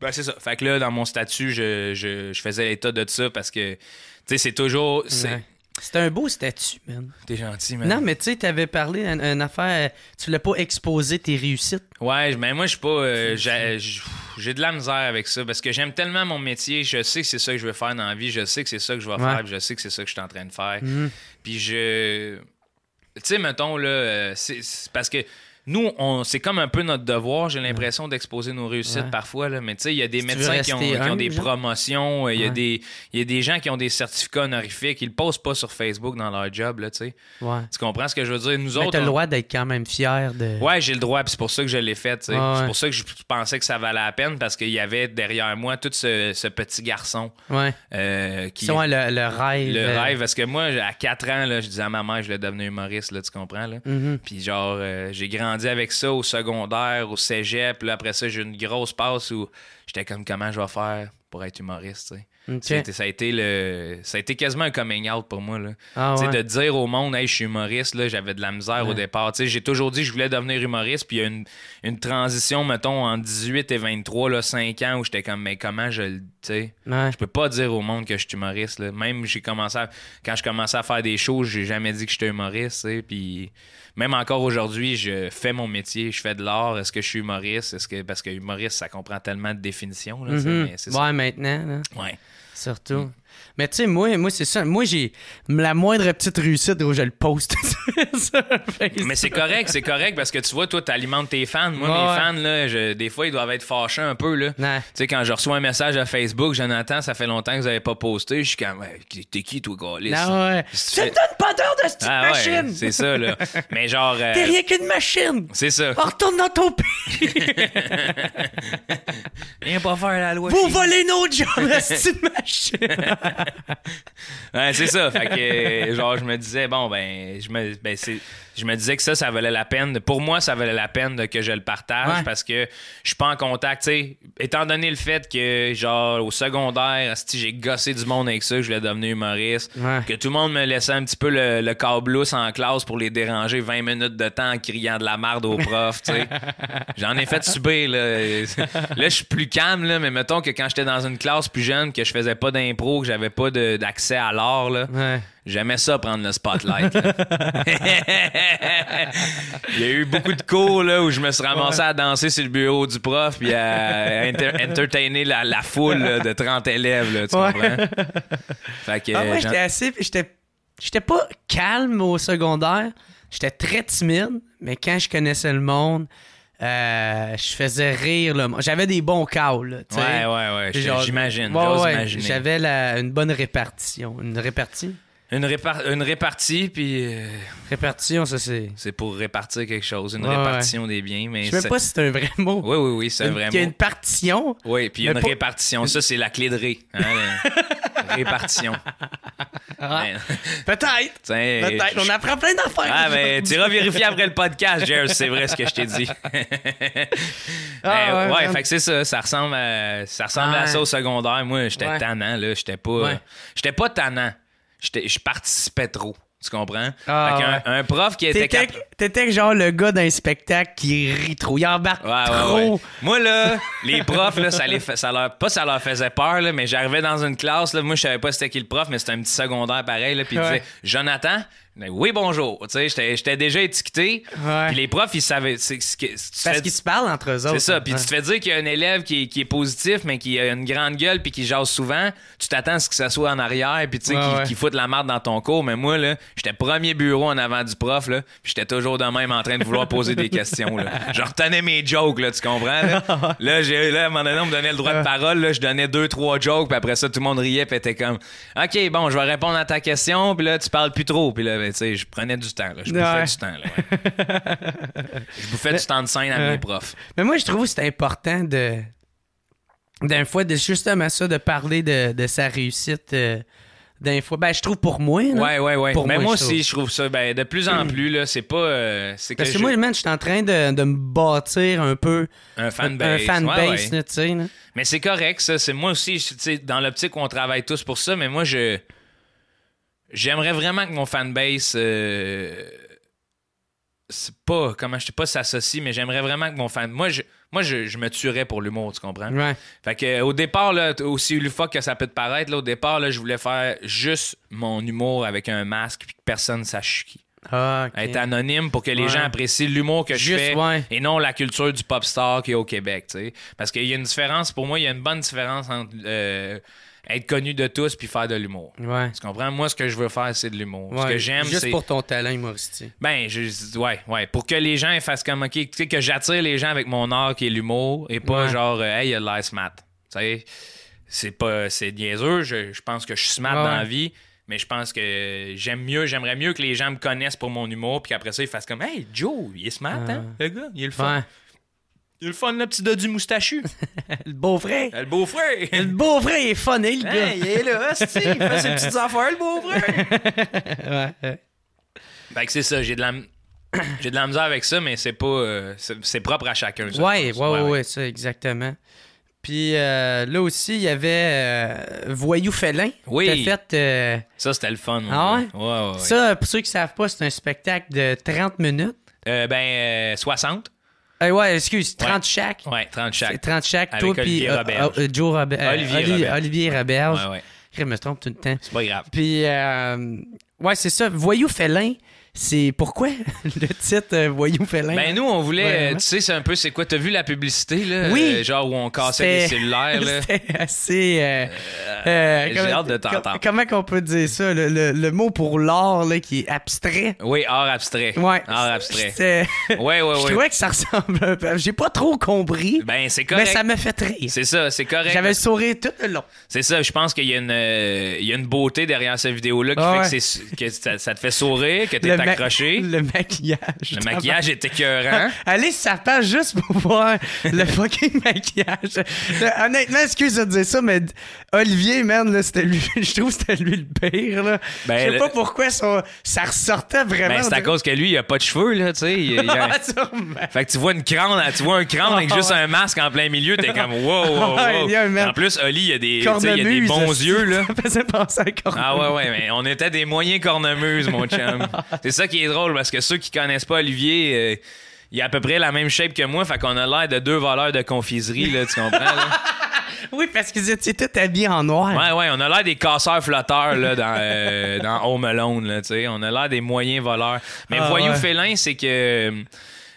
ben, c'est ça. Fait que là, dans mon statut, je, je, faisais l'état de ça parce que tu sais, c'est toujours. C'est... C'était un beau statut, man. T'es gentil, man. Non, mais tu sais, t'avais parlé d'une un, affaire. Tu l'as pas exposé tes réussites. Ouais, mais moi, je suis pas. Euh, j'ai de la misère avec ça parce que j'aime tellement mon métier. Je sais que c'est ça que je veux faire dans la vie. Je sais que c'est ça que je vais faire. Je sais que c'est ça que je suis en train de faire. Mm-hmm. Puis je tu sais, mettons, là, euh, c'est parce que nous, c'est comme un peu notre devoir, j'ai l'impression d'exposer nos réussites parfois, là, mais tu sais, il y a des médecins qui ont, des promotions, il y, a des gens qui ont des certificats honorifiques, ils le posent pas sur Facebook dans leur job, là, tu sais. Tu comprends ce que je veux dire? Nous mais tu As le droit d'être quand même fier de. Ouais, j'ai le droit, puis c'est pour ça que je l'ai fait, C'est pour ça que je pensais que ça valait la peine parce qu'il y avait derrière moi tout ce, petit garçon. Euh, qui. sont le, rêve. Le euh, rêve, parce que moi, à 4 ans, là, je disais à ma mère, je voulais devenir humoriste, là, tu comprends, là? Mm-hmm. Puis genre, euh, j'ai grandi avec ça au secondaire, au cégep. Puis après ça, j'ai eu une grosse passe où j'étais comme comment je vais faire pour être humoriste. Ça, a été, le, ça quasiment un coming out pour moi. Là. Ah de dire au monde, hey, je suis humoriste, j'avais de la misère au départ. j'ai toujours dit que je voulais devenir humoriste. Puis il y a une, une transition, mettons, en 18 et 23, là, 5 ans, où j'étais comme, mais comment je le. Ouais. Je peux pas dire au monde que je suis humoriste. Là. Même j'ai commencé quand je commençais à faire des choses, j'ai jamais dit que j'étais humoriste. Puis même encore aujourd'hui, je fais mon métier, je fais de l'art. Est-ce que je suis humoriste? Est-ce que parce que humoriste, ça comprend tellement de définitions. Mhm. ouais, maintenant. Ouais. Surtout. Mais tu sais, moi, moi c'est ça. Moi, j'ai la moindre petite réussite, où je le poste. Mais c'est correct, c'est correct parce que tu vois, toi, tu alimentes tes fans. Moi, mes fans, là, des fois, ils doivent être fâchés un peu. Là. Tu sais, quand je reçois un message à Facebook, Jonathan, ça fait longtemps que vous n'avez pas posté. Je suis comme, t'es qui, toi, Gaulis? Tu me donnes pas d'heure de cette ah machine! c'est ça, là. Mais genre. Euh, t'es rien qu'une machine! C'est ça. On retourne dans ton pays! Viens pas faire la loi. Vous voler nos jobs, cette machine! ouais, c'est ça. Euh, genre, je me disais, bon, ben, je me, ben, je me disais que ça, ça valait la peine. pour moi, ça valait la peine de, que je le partage parce que je suis pas en contact. étant donné le fait que, genre, au secondaire, si j'ai gossé du monde avec ça, je voulais devenu humoriste, que tout le monde me laissait un petit peu le, le en classe pour les déranger 20 minutes de temps en criant de la marde au prof. J'en ai fait subir, là. Là, je suis plus calme, là, mais mettons que quand j'étais dans une classe plus jeune, que je faisais pas d'impro, que j'avais pas d'accès à l'art, J'aimais ça prendre le spotlight. Il y a eu beaucoup de cours où je me suis ramassé à danser sur le bureau du prof puis à entertainer la, foule de 30 élèves. Là, tu moi, j'étais assez. J'étais pas calme au secondaire. J'étais très timide, mais quand je connaissais le monde, euh, je faisais rire J'avais des bons tu Là, ouais, ouais, ouais. J'imagine. J'avais une bonne répartition. Une répartition? Une, répartie, puis. Euh, répartition, ça c'est. C'est pour répartir quelque chose, une répartition des biens. Mais je sais même pas si c'est un vrai mot. Oui, oui, oui, c'est un vrai mot. Il y a une partition. Oui, puis une répartition. Ça, c'est la clé de ré. Hein, répartition. Ah, ben, peut-être. Peut-être. On apprend plein d'affaires. Ah, mais ben, tu iras vérifier après le podcast, Jer, c'est vrai ce que je t'ai dit. Ah, eh, ouais, ouais fait que c'est ça. Ça ressemble à, ça au secondaire. Moi, j'étais tannant, là. J'étais pas. J'étais pas tannant je participais trop. Tu comprends? Ah, un, prof qui était. T'étais genre le gars d'un spectacle qui rit trop. Il embarque trop. moi, là, les profs, là, ça, ça leur, pas ça leur faisait peur, mais j'arrivais dans une classe. Là, moi, je savais pas c'était qui le prof, mais c'était un petit secondaire pareil. Puis il disait Jonathan, oui, bonjour. Tu sais, j'étais, déjà étiqueté. les profs, ils savaient. C'est, Parce qu'ils se parlent entre eux autres. C'est ça. Puis tu te fais dire qu'il y a un élève qui, est positif, mais qui a une grande gueule, puis qui jase souvent. Tu t'attends à ce que ça soit en arrière, puis tu sais, qui, la merde dans ton cours. Mais moi, là, j'étais premier bureau en avant du prof, là. j'étais toujours de même en train de vouloir poser des questions, là. Je retenais mes jokes, là, tu comprends? Là, j'ai, là à un moment donné, on me donnait le droit de parole, Je donnais deux, trois jokes, puis après ça, tout le monde riait, puis était comme, OK, bon, je vais répondre à ta question, puis là, tu parles plus trop. Puis là, je prenais du temps. Là. Je bouffais du temps. Là, je bouffais du temps de scène à mes profs. Mais moi, je trouve que c'est important de. D'un fois, de justement ça, de parler de, sa réussite. Euh, d'un fois. Ben, je trouve pour moi. ouais, ouais, mais moi, aussi, je trouve ça. Ben, de plus en plus, là, c'est pas. Euh, c'est Parce que, moi, man, je suis en train de, me bâtir un peu. Un fan base Mais c'est correct, ça. C'est moi aussi, dans l'optique, où on travaille tous pour ça, mais moi, je. J'aimerais vraiment que mon fanbase. Euh, c'est pas. Comment je sais pas s'associe, mais j'aimerais vraiment que mon fan. Moi, je, moi, je, me tuerais pour l'humour, tu comprends? Ouais. Fait que, euh, au départ, là, aussi fuck que ça peut te paraître, là, au départ, là, je voulais faire juste mon humour avec un masque puis que personne sache qui. Ah, Être anonyme pour que les gens apprécient l'humour que je fais et non la culture du pop star qui est au Québec. tu sais. Parce qu'il y a une différence, pour moi, il y a une bonne différence entre euh, être connu de tous puis faire de l'humour. Ouais. Tu comprends? Moi, ce que je veux faire, c'est de l'humour. Ce que j'aime, c'est. Juste pour ton talent humoristique. Ben, je... ouais, ouais. Pour que les gens fassent comme, OK, tu sais, que j'attire les gens avec mon art qui est l'humour et pas genre, euh, hey, il y a de l'air smart. Tu sais, c'est pas. C'est niaiseux. Je... pense que je suis smart dans la vie. Mais je pense que j'aime mieux, j'aimerais mieux que les gens me connaissent pour mon humour, puis après ça, ils fassent comme Hey, Joe, il est smart, euh. hein, le gars, il est le fun. Il est le fun, le petit du moustachu. le beau-frère. Le beau-frère. Le beau-frère, est fun le gars. bien il est là, il fait ses petites affaires, le beau-frère. ouais. Ben c'est ça, j'ai de la... J'ai de la misère avec ça, mais c'est pas. Euh, c'est propre à chacun. Ça, ouais, ouais, ouais, ça, exactement. Puis euh, là aussi, il y avait euh, Voyou Félin. Oui. fait. Ça, c'était le fun. Ah ouais? Ouais, Ça, pour ceux qui ne savent pas, c'est un spectacle de 30 minutes. ben, 60. Eh ouais, excuse, 30 ouais. chaque. Ouais, 30 chaque. 30 chaque, toi, puis euh, euh, euh, Joe Olivier, Robert. Olivier Roberge. Ouais, ouais. Je me trompe tout le temps. C'est pas grave. Puis, ouais, c'est ça. Voyou félin, c'est pourquoi le titre euh, Voyou félin? Ben nous, on voulait, tu sais, c'est un peu, c'est quoi, t'as vu la publicité, là? Oui! Euh, genre où on cassait les cellulaires, là. C'était assez... Euh, j'ai hâte de t'entendre. Comment qu'on peut dire ça? Le, mot pour l'art, là, qui est abstrait. Oui, art abstrait. Ouais. Art abstrait. ouais, ouais, ouais. Je trouvais que ça ressemble un peu... J'ai pas trop compris. Ben, c'est correct. Mais ça me fait rire. C'est ça, c'est correct. J'avais souri sourire tout le long. C'est ça, je pense qu'il y, y, a une beauté derrière cette vidéo-là qui fait que, que ça, te fait sourire, que t'es le maquillage. Le maquillage est écœurant. Hein? Allez ça passe juste pour voir le fucking maquillage. Euh, honnêtement, excuse de dire ça, mais Olivier, merde, là, c'était lui, je trouve que c'était lui le pire. Là. Ben, je sais pas pourquoi ça, ressortait vraiment. Ben, c'est à cause que lui, il a pas de cheveux, là, tu sais. fait que tu vois une crâne, tu vois un crâne avec juste un masque en plein milieu, t'es comme wow, wow, En plus, Oli, il a des, a des bons yeux, là. Ça faisait penser à Ah ouais, ouais, mais on était des moyens cornemuses, mon chum. C'est ça qui est drôle parce que ceux qui connaissent pas Olivier, euh, il a à peu près la même shape que moi, fait qu'on a l'air de deux voleurs de confiserie, là, tu comprends? oui, parce qu'ils étaient tout habillé en noir. Ouais, ouais, on a l'air des casseurs flotteurs là, dans, euh, dans Home Alone, tu sais. On a l'air des moyens voleurs. Mais ah, voyou félin, c'est que euh,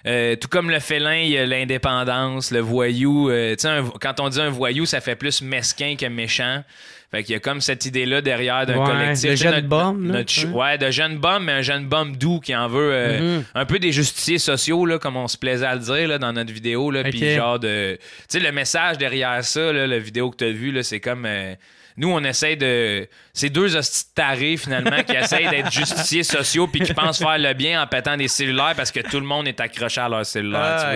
euh, tout comme le félin, il y a l'indépendance, le voyou. Euh, quand on dit un voyou, ça fait plus mesquin que méchant. Fait y a comme cette idée-là derrière d'un collectif. De jeune bombe. ouais, de jeune bombe, mais un jeune bombe doux qui en veut euh, mm-hmm. un peu des justiciers sociaux, là, comme on se plaisait à le dire là, dans notre vidéo. de. Tu sais, le message derrière ça, la vidéo que tu as vue, c'est comme nous, on essaie de. Ces deux hosties finalement, qui essayent d'être justiciers sociaux puis qui pensent faire le bien en pétant des cellulaires parce que tout le monde est accroché à leurs cellulaires.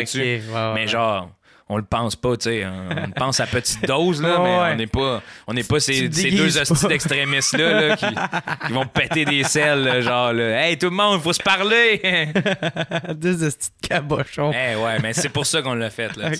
Ah, Mais genre, on le pense pas, tu sais. On, pense à petite dose, là, mais on n'est pas, on est pas ces, ces deux hosties d'extrémistes-là qui, vont péter des selles, genre, là, hey, tout le monde, il faut se parler! deux hosties de cabochon. Eh ouais, mais c'est pour ça qu'on l'a fait, là,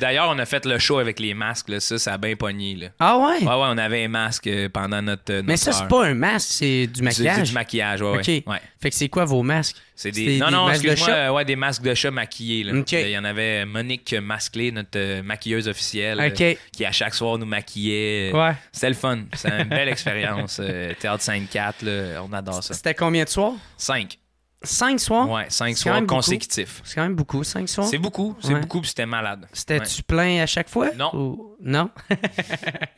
D'ailleurs, on a fait le show avec les masques, là, ça, ça a bien pogné, là. Ah ouais? Ouais, ouais, on avait un masque euh, pendant notre. Euh, mais ça, c'est pas un masque, c'est du maquillage. C'est du maquillage, ouais, ouais. Fait que c'est quoi vos masques? C'est des, non, non, excuse-moi, des masques de chat maquillés. Il y en avait euh, Monique Masclé, notre euh, maquilleuse officielle, euh, qui à chaque soir nous maquillait. C'était le fun. C'était une belle expérience. Théâtre 5-4, on adore ça. C'était combien de soirs? 5. Cinq soirs? Ouais, cinq soirs consécutifs. C'est quand même beaucoup, cinq soirs. C'est beaucoup, c'est beaucoup, puis c'était malade. C'était-tu plein à chaque fois? Non. Non?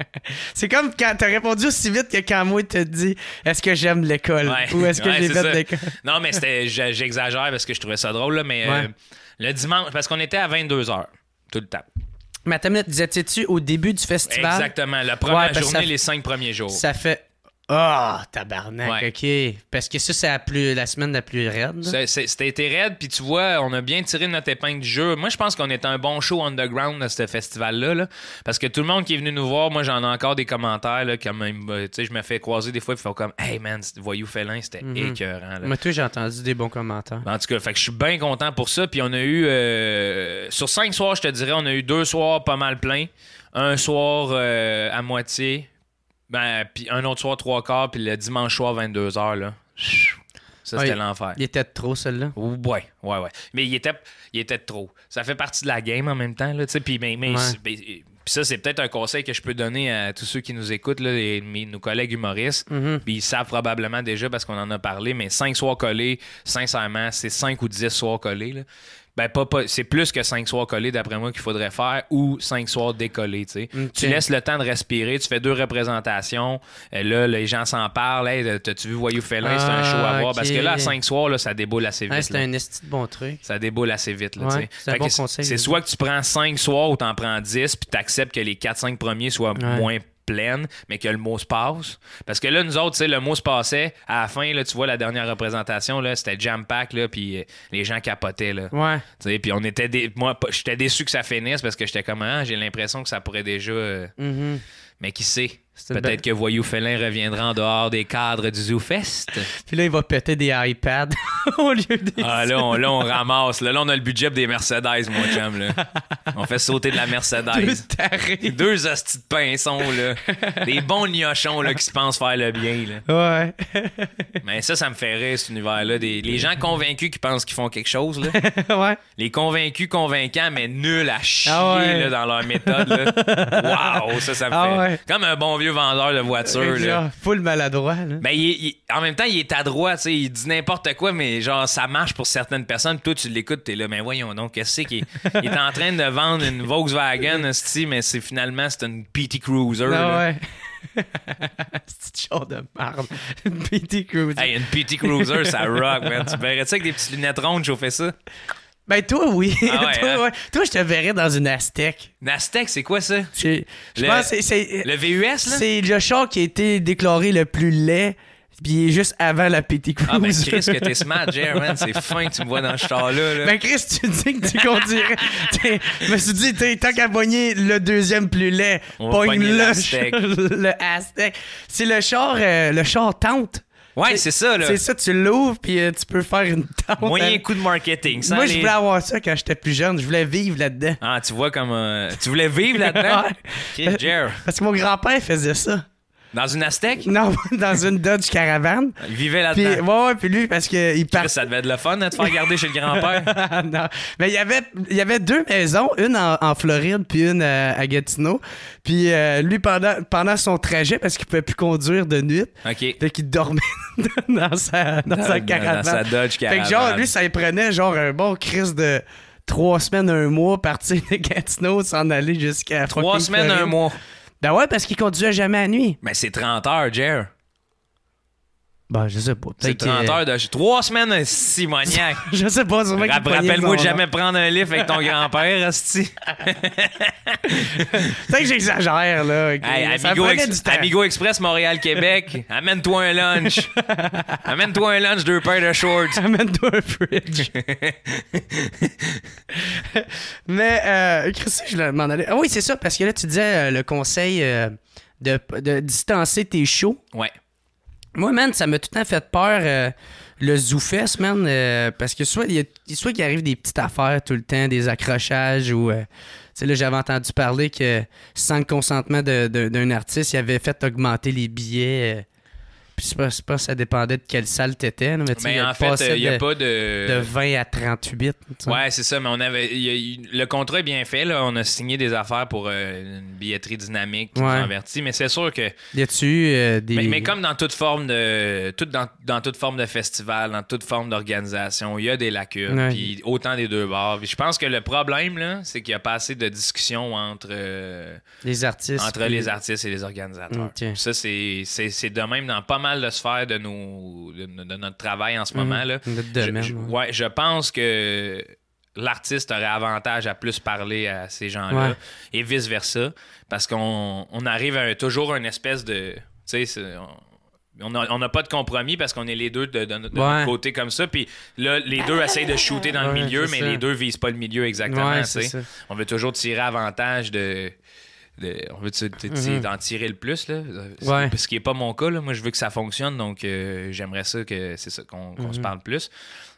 c'est comme quand t'as répondu aussi vite que quand moi te dit est-ce que j'aime l'école ou est-ce que j'ai l'école? non, mais j'exagère parce que je trouvais ça drôle, là, mais euh, le dimanche, parce qu'on était à 22 h tout le temps. Mais attends disais-tu au début du festival? Exactement, la première journée, les cinq premiers jours. Ça fait ah, tabarnak, OK. Parce que ça, c'est la, semaine la plus raide. C'était raide, puis tu vois, on a bien tiré notre épingle du jeu. Moi, je pense qu'on est un bon show underground à ce festival-là, parce que tout le monde qui est venu nous voir, moi, j'en ai encore des commentaires, je me fais croiser des fois, puis ils font comme, « Hey, man, voyou félin, c'était mhm. écœurant. » Moi, toi, j'ai entendu des bons commentaires. En tout cas, fait je suis bien content pour ça, puis on a eu... Euh, sur cinq soirs, je te dirais, on a eu deux soirs pas mal pleins, un soir euh, à moitié, ben, puis un autre soir, trois quarts, puis le dimanche soir, 22h, là. Ça, ah, c'était l'enfer. Il était trop, celle-là. Ouais, ouais, ouais. Mais il était, il était trop. Ça fait partie de la game en même temps, là, tu ben, Puis, ça, c'est peut-être un conseil que je peux donner à tous ceux qui nous écoutent, là, nos collègues humoristes. Mm-hmm. Puis ils savent probablement déjà parce qu'on en a parlé, mais cinq soirs collés, sincèrement, c'est cinq ou dix soirs collés, là ben pas, pas c'est plus que cinq soirs collés, d'après moi, qu'il faudrait faire, ou cinq soirs décollés. Tu laisses le temps de respirer, tu fais deux représentations, et euh, là, les gens s'en parlent. tu vu Voyou Félin, c'est un show à voir? Parce que là, 5 cinq soirs, là, ça déboule assez vite. c'est un esti de bon truc. Ça déboule assez vite. c'est bon C'est soit que tu prends cinq soirs ou en prends dix, puis acceptes que les quatre, cinq premiers soient moins pleine, mais que le mot se passe. Parce que là, nous autres, le mot se passait. À la fin, tu vois, la dernière représentation, c'était jam-pack, puis euh, les gens capotaient. Là. Ouais. Puis on était. Moi, j'étais déçu que ça finisse parce que j'étais comme, ah, j'ai l'impression que ça pourrait déjà. Euh, mm-hmm. Mais qui sait? Peut-être que Voyou Félin reviendra en dehors des cadres du Fest. Puis là, il va péter des iPads au lieu des. Ah là, on, ramasse. Là, on a le budget des Mercedes, mon chum. On fait sauter de la Mercedes. Deux tarés. Deux de pinçons, là. Des bons niochons qui se pensent faire le bien, Ouais. Mais ça, ça me fait rire, cet univers-là. Des... Les gens convaincus qui pensent qu'ils font quelque chose, Ouais. Les convaincus, convaincants, mais nuls à ah chier, dans leur méthode, Waouh, ça, ça me ah fait. Comme un bon vieux vendeur de voiture. là full maladroit. Là. Ben, en même temps, il est adroit, tu sais, il dit n'importe quoi, mais genre, ça marche pour certaines personnes. Toi, tu l'écoutes, t'es là, mais ben, voyons donc, qu'est-ce qu'il est, en train de vendre une Volkswagen, mais c'est finalement, c'est une PT Cruiser. Ah, ouais. c'est genre de marbre. Une PT Cruiser. une PT Cruiser, ça rock, Tu verrais-tu avec des petites lunettes rondes, je fais ça? Ben, toi, oui. Ah toi, hein? ouais. toi, je te verrais dans une Aztec. Une Aztec, c'est quoi ça? Je le, pense c'est. Le VUS, là? C'est le char qui a été déclaré le plus laid. Puis juste avant la PT Cruise. Ah, ben Chris, que t'es smart, Jeremy, C'est fin que tu me vois dans ce char-là. Ben Chris, tu dis que tu conduirais. je me suis dit, t'es, tant qu'à pogner le deuxième plus laid, pogne le, le Aztec. C'est le char, euh, le char tente Ouais, c'est ça, là. C'est ça, tu l'ouvres, puis euh, tu peux faire une tente. Hein. Moyen coup de marketing. ça. Moi, je voulais avoir ça quand j'étais plus jeune. Je voulais vivre là-dedans. Ah, tu vois comme. Euh, tu voulais vivre là-dedans? ouais. Parce que mon grand-père faisait ça. Dans une Aztec? Non, dans une Dodge Caravan. Il vivait là-dedans. ouais, puis lui, parce que il Ça devait être le fun hein, de de faire garder chez le grand-père. non. Mais il y avait, il avait deux maisons, une en, Floride puis une euh, à, Gatineau. Puis euh, lui, pendant, pendant son trajet, parce qu'il pouvait plus conduire de nuit, OK. qu'il dormait dans sa, dans, sa caravane. Dans sa Dodge Caravan. genre, lui, ça lui prenait genre un bon crise de trois semaines, un mois, partir de Gatineau, s'en aller jusqu'à... Trois semaines, un mois. Ben ouais, parce qu'il conduisait jamais à nuit. Mais c'est 30 heures, Jer. Ben, je sais pas. C'est 30 heures de. Trois semaines de simoniac. je sais pas, si... Rappelle-moi de jamais prendre un livre avec ton grand-père, Asti. c'est que j'exagère, là. Amigo, Express Montréal-Québec, amène-toi un lunch. amène-toi un lunch, deux paires de shorts. amène-toi un fridge. Mais, euh, Christy, je m'en allais. Ah oui, c'est ça, parce que là, tu disais euh, le conseil euh, de, de distancer tes shows. Ouais. Moi, man, ça m'a tout le temps fait peur, euh, le zoufesse, man, euh, parce que soit il soit qu'il arrive des petites affaires tout le temps, des accrochages ou... Euh, tu sais, là, j'avais entendu parler que sans le consentement d'un artiste, il avait fait augmenter les billets euh, puis pas sais pas, ça dépendait de quelle salle t'étais. Mais, mais en fait, il n'y a pas de. De 20 à 38 bits. Ouais, c'est ça. Mais on avait. le contrat est bien fait. Là. On a signé des affaires pour euh, une billetterie dynamique qui Mais c'est sûr que. Y a-tu euh, des. Mais, comme dans toute forme de. dans, toute forme de festival, dans toute forme d'organisation, il y a des lacunes. Puis autant des deux bords. je pense que le problème, là, c'est qu'il n'y a pas assez de discussion entre. Euh, les artistes. Entre les artistes et les organisateurs. Ça, c'est de même dans pas mal de sphères de, nos, de, notre travail en ce mm. moment. Là. je, pense que l'artiste aurait avantage à plus parler à ces gens-là et vice-versa. Parce qu'on arrive à toujours une espèce de. Tu sais, on n'a pas de compromis parce qu'on est les deux de, notre côté comme ça. Puis là, les deux essayent de shooter dans le milieu, mais les deux visent pas le milieu exactement. On veut toujours tirer avantage de, on veut mm-hmm. d'en tirer le plus. Là. Ce qui n'est pas mon cas. Moi, je veux que ça fonctionne, donc euh, j'aimerais ça que c'est ça qu'on, se mm-hmm. parle plus.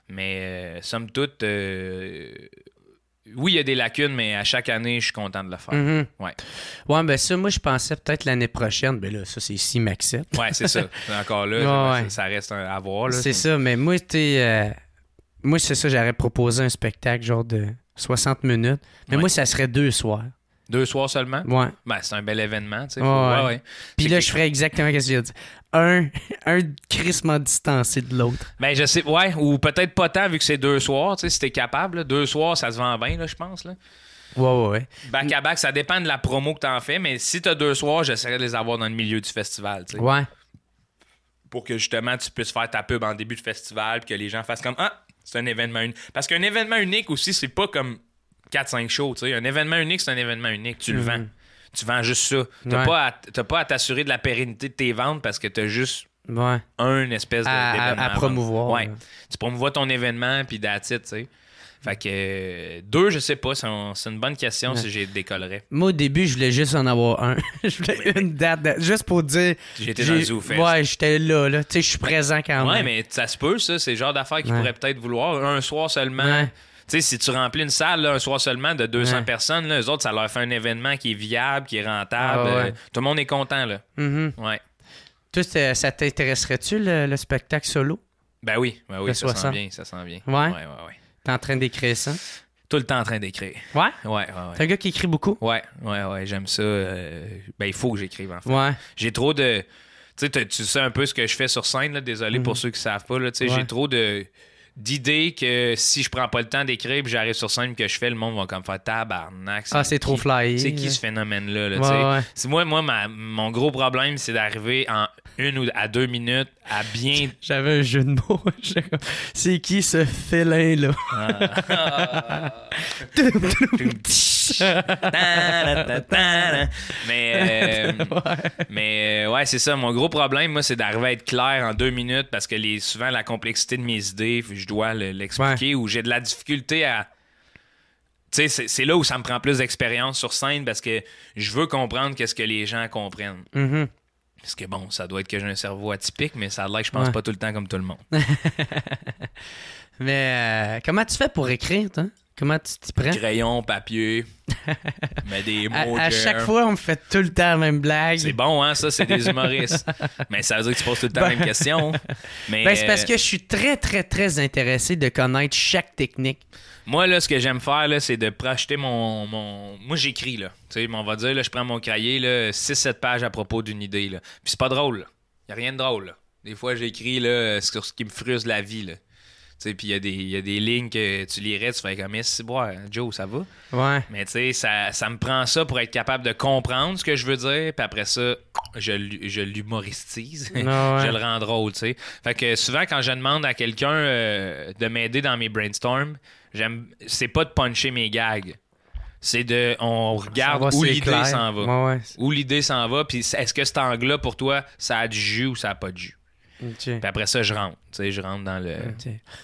Mais euh, somme toute, euh, oui, il y a des lacunes, mais à chaque année, je suis content de le faire. Mm-hmm. Ouais. ouais, ben ça, moi, je pensais peut-être l'année prochaine. Mais ben là, ça, c'est ici m'accepte. ouais, c'est ça. Encore là, ça reste à voir. c'est, ça, mais moi, tu moi, c'est ça, j'aurais proposé un spectacle genre de 60 minutes. Mais moi, ça serait deux soirs. Deux soirs seulement? Ouais. Ben, c'est un bel événement, tu sais. Puis ouais, ouais. là, je ferais exactement ce que as dit. Un, un crissement distancé de l'autre. Ben, je sais, ouais, ou peut-être pas tant vu que c'est deux soirs, tu sais, si t'es capable. Deux soirs, ça se vend bien, là, je pense, là. Ouais, ouais, ouais. Back à back, ça dépend de la promo que en fais, mais si t'as deux soirs, j'essaierai de les avoir dans le milieu du festival, tu sais. Ouais. Pour que justement, tu puisses faire ta pub en début de festival, puis que les gens fassent comme Ah, c'est un événement unique. Parce qu'un événement unique aussi, c'est pas comme 4-5 shows. Un événement unique, c'est un événement unique. Tu le mhm. vends. Tu vends juste ça. Tu pas à t'assurer de la pérennité de tes ventes parce que tu as juste un espèce de À, promouvoir. Tu promouvois ton événement, puis d'attitude, tu sais. Fait que deux, je sais pas, c'est une bonne question si j'ai décollerais. Moi, au début, je voulais juste en avoir un. je voulais une date, juste pour dire. J'étais dans le Ouais, j'étais là, là. je suis ben, présent quand même. Ouais, mais ça se peut, ça. C'est le genre d'affaires qui pourraient peut-être vouloir. Un soir seulement sais, si tu remplis une salle un soir seulement de 200 personnes, là, eux autres, ça leur fait un événement qui est viable, qui est rentable. Ah euh, tout le monde est content. Là. Mm-hmm. ouais. ça t'intéresserait-tu le, spectacle solo? Ben oui, ben ça sent bien, ça sent bien. Ouais. T'es en train d'écrire ça? Tout le temps en train d'écrire. Ouais? Ouais, ouais, T'es un gars qui écrit beaucoup? Ouais, ouais, ouais, j'aime ça. Euh, ben, il faut que j'écrive, en fait. J'ai trop de. Tu sais, tu sais un peu ce que je fais sur scène, Désolé mm-hmm. pour ceux qui savent pas, là. Tu sais, j'ai trop de d'idée que si je prends pas le temps d'écrire j'arrive sur scène que je fais, le monde va comme faire tabarnak. Ah, c'est trop fly. C'est qui ce phénomène-là? Là, Moi, moi mon gros problème, c'est d'arriver en une ou à deux minutes à bien. J'avais un jeu de mots. c'est qui ce félin-là? Ah. mais, euh, euh, ouais. c'est ça. Mon gros problème, moi, c'est d'arriver à être clair en deux minutes parce que les, souvent, la complexité de mes idées, dois l'expliquer ou j'ai de la difficulté à. Tu sais, c'est là où ça me prend plus d'expérience sur scène parce que je veux comprendre qu'est-ce que les gens comprennent. Mm-hmm. Parce que bon, ça doit être que j'ai un cerveau atypique, mais ça a l'air que je pense pas tout le temps comme tout le monde. mais euh, comment tu fais pour écrire, toi? Comment tu t'y prends? Crayon, papier, mais des mots. À, à chaque fois, on me fait tout le temps la même blague. C'est bon, hein, ça, c'est des humoristes. mais ça veut dire que tu poses tout le temps la même ben, question. Ben, c'est parce que euh, je suis très, très, très intéressé de connaître chaque technique. Moi, là, ce que j'aime faire, c'est de projeter mon. mon... Moi, j'écris, là. Tu sais, on va dire, là, je prends mon cahier, 6-7 pages à propos d'une idée, Puis c'est pas drôle, Il Y a rien de drôle, Des fois, j'écris, là, sur ce qui me fruse la vie, là. Puis il y, a des lignes que tu lirais, tu fais comme, eh, si, Joe, ça va. Ouais. Mais tu sais, ça, me prend ça pour être capable de comprendre ce que je veux dire. Puis après ça, je, je l'humoristise. Ah je le rends drôle, tu sais. Fait que souvent, quand je demande à quelqu'un euh, de m'aider dans mes brainstorms, j'aime c'est pas de puncher mes gags c'est de on regarde où l'idée s'en va. Où l'idée s'en va, puis est-ce que cet angle-là, pour toi, ça a du jus ou ça n'a pas de jus? Puis après ça, je rentre. Tu sais, je rentre dans le.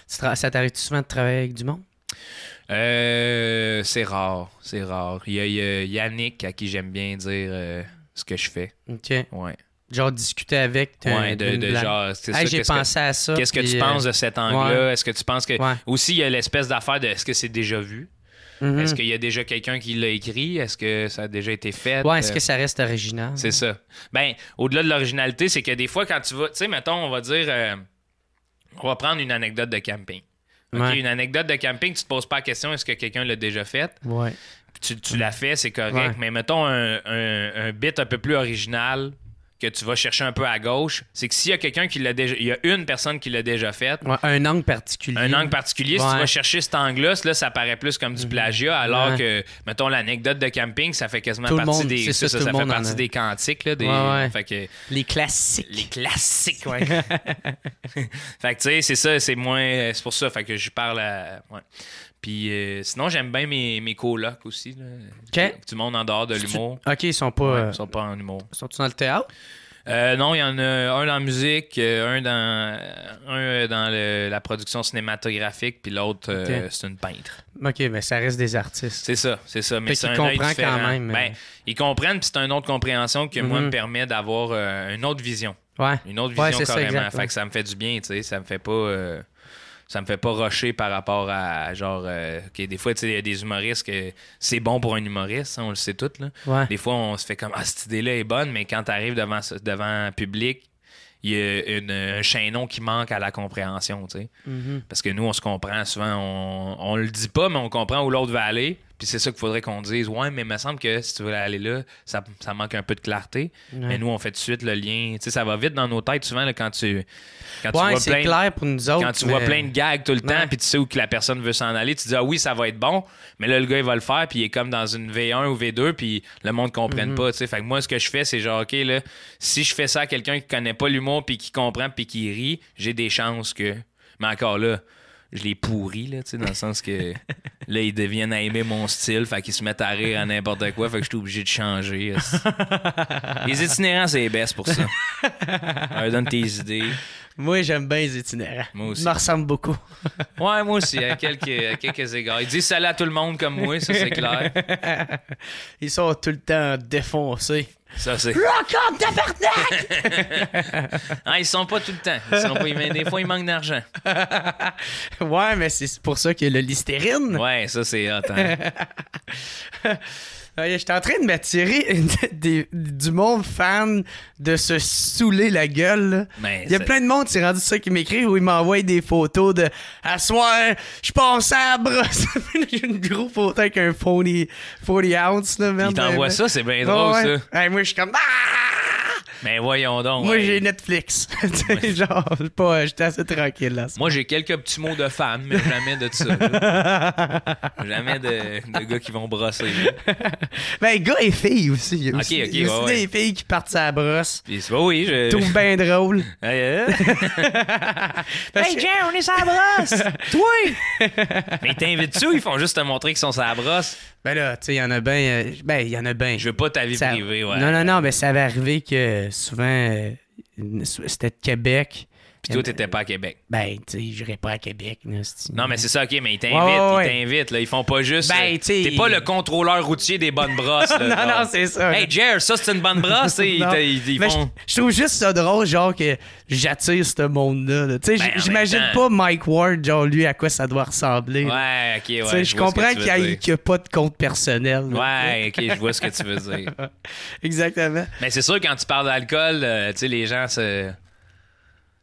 Ça t'arrive souvent de travailler avec du monde? Euh, c'est rare, c'est rare. Il y, a, Yannick à qui j'aime bien dire euh, ce que je fais. OK. Ouais. Genre discuter avec. de, genre. j'ai pensé à ça. Qu'est-ce que tu penses euh, de cet angle-là? Est-ce que tu penses que. Aussi, il y a l'espèce d'affaire de est-ce que c'est déjà vu? Mm-hmm. Est-ce qu'il y a déjà quelqu'un qui l'a écrit? Est-ce que ça a déjà été fait? Oui, est-ce euh, que ça reste original? C'est ça. Ben, au-delà de l'originalité, c'est que des fois, quand tu vas, tu sais, mettons, on va dire, euh, on va prendre une anecdote de camping. Une anecdote de camping, tu te poses pas la question est-ce que quelqu'un l'a déjà faite. Ouais. Tu, l'as fait, c'est correct. Mais mettons un bit un peu plus original, que tu vas chercher un peu à gauche, c'est que s'il y a quelqu'un qui l'a déjà, il y a une personne qui l'a déjà faite. un angle particulier. Un angle particulier. Si tu vas chercher cet angle-là, ça paraît plus comme du mm-hmm. plagiat, alors que, mettons, l'anecdote de camping, ça fait quasiment partie des, ça, ça, fait partie des cantiques, les classiques. Les classiques, oui. fait que tu sais, c'est ça, c'est moins, c'est pour ça, fait que je parle à, puis euh, sinon, j'aime bien mes, mes colocs aussi. Là. Du monde en dehors de l'humour. OK, ils sont pas. Euh, ils sont pas en humour. Sont-ils dans le théâtre? Euh, non, il y en a un dans la musique, euh, un dans, un euh, dans la production cinématographique, puis l'autre, c'est une peintre. OK, mais ben, ça reste des artistes. C'est ça, c'est ça. Mais c'est un quand même. Ben, ils comprennent, puis c'est une autre compréhension que moi mm-hmm. me permet d'avoir une autre vision. Ouais. Une autre vision carrément. Ça, fait ça me fait du bien, tu sais. Ça me fait pas ça me fait pas rusher par rapport à, genre euh, ok des fois il y a des humoristes que c'est bon pour un humoriste hein, on le sait tous là des fois on se fait comme ah cette idée là est bonne mais quand tu arrives devant devant un public il y a un chaînon qui manque à la compréhension, mm-hmm. Parce que nous, on se comprend souvent, on, on le dit pas, mais on comprend où l'autre va aller. Puis c'est ça qu'il faudrait qu'on dise. Ouais, mais il me semble que si tu veux aller là, ça, manque un peu de clarté. Mais nous, on fait tout de suite le lien. Tu sais, ça va vite dans nos têtes souvent quand tu. Quand tu vois plein, Quand tu vois plein de gags tout le temps, puis tu sais où que la personne veut s'en aller, tu dis, ah oui, ça va être bon. Mais là, le gars, il va le faire, puis il est comme dans une V1 ou V2, puis le monde ne comprenne mhm. pas. Tu sais, fait que moi, ce que je fais, c'est genre, OK, là, si je fais ça à quelqu'un qui connaît pas l'humour, puis qui comprend, puis qui rit, j'ai des chances que. Mais encore là, je les pourris, là, tu sais, dans le sens que là, ils deviennent à aimer mon style, fait qu'ils se mettent à rire à n'importe quoi, fait que je suis obligé de changer. les itinérants, c'est les best pour ça. donne tes idées. Moi, j'aime bien les itinérants. Moi aussi. Ils me beaucoup. ouais, moi aussi, à quelques, à quelques égards. Ils disent salut à tout le monde comme moi, ça, c'est clair. Ils sont tout le temps défoncés. Ça, c'est. ah, ils sont pas tout le temps. Ils Des fois, ils manquent d'argent. ouais, mais c'est pour ça que le listerine. Ouais, ça, c'est hot. Hein. Euh, j'étais en train de m'attirer du monde fan de se saouler la gueule. Il y a plein de monde qui s'est rendu ça qui m'écrit où ils m'envoient des photos de À je pense à brosse. J'ai une grosse photo avec un 40, 40 ounce. Là, même. ils t'envoient ça, c'est bien drôle ouais. ça. moi, je suis comme. Ah! Mais ben, voyons donc. Moi, j'ai Netflix. genre, pas, j'étais assez tranquille là. Moi, j'ai quelques petits mots de femme, mais jamais de ça. jamais de, gars qui vont brosser. Ben, gars et filles aussi. Il y a aussi, des filles qui partent sa brosse. Puis, oui, je. bien drôle. hey, Jerry, on est sa brosse! Toi! mais t'invites-tu ils font juste te montrer qu'ils sont sa brosse? Ben là, tu sais, il y en a bien. Euh, ben, il y en a bien. Je veux pas ta vie privée, ouais. Non, non, non, mais ça va arriver que souvent, euh, c'était de Québec puis toi, eh ben, t'étais pas à Québec. Ben, tu sais, j'irais pas à Québec. Là, non, mais c'est ça, OK, mais ils t'invitent, ils t'invitent. Là. Ils font pas juste... Ben, euh, tu T'es pas le contrôleur routier des bonnes brosses. Là, non, non, c'est ça. Hey, Jer, ça, c'est une bonne brosse. ils, ils, font... Je trouve juste ça drôle, genre, que j'attire ce monde-là. Tu sais, ben, j'imagine pas Mike Ward, genre, lui, à quoi ça doit ressembler. Ouais, OK, ouais. je comprends qu'il n'y a, pas de compte personnel. Ouais, OK, je vois ce que tu veux dire. Exactement. Mais c'est sûr, quand tu parles d'alcool, euh, tu sais, les gens se...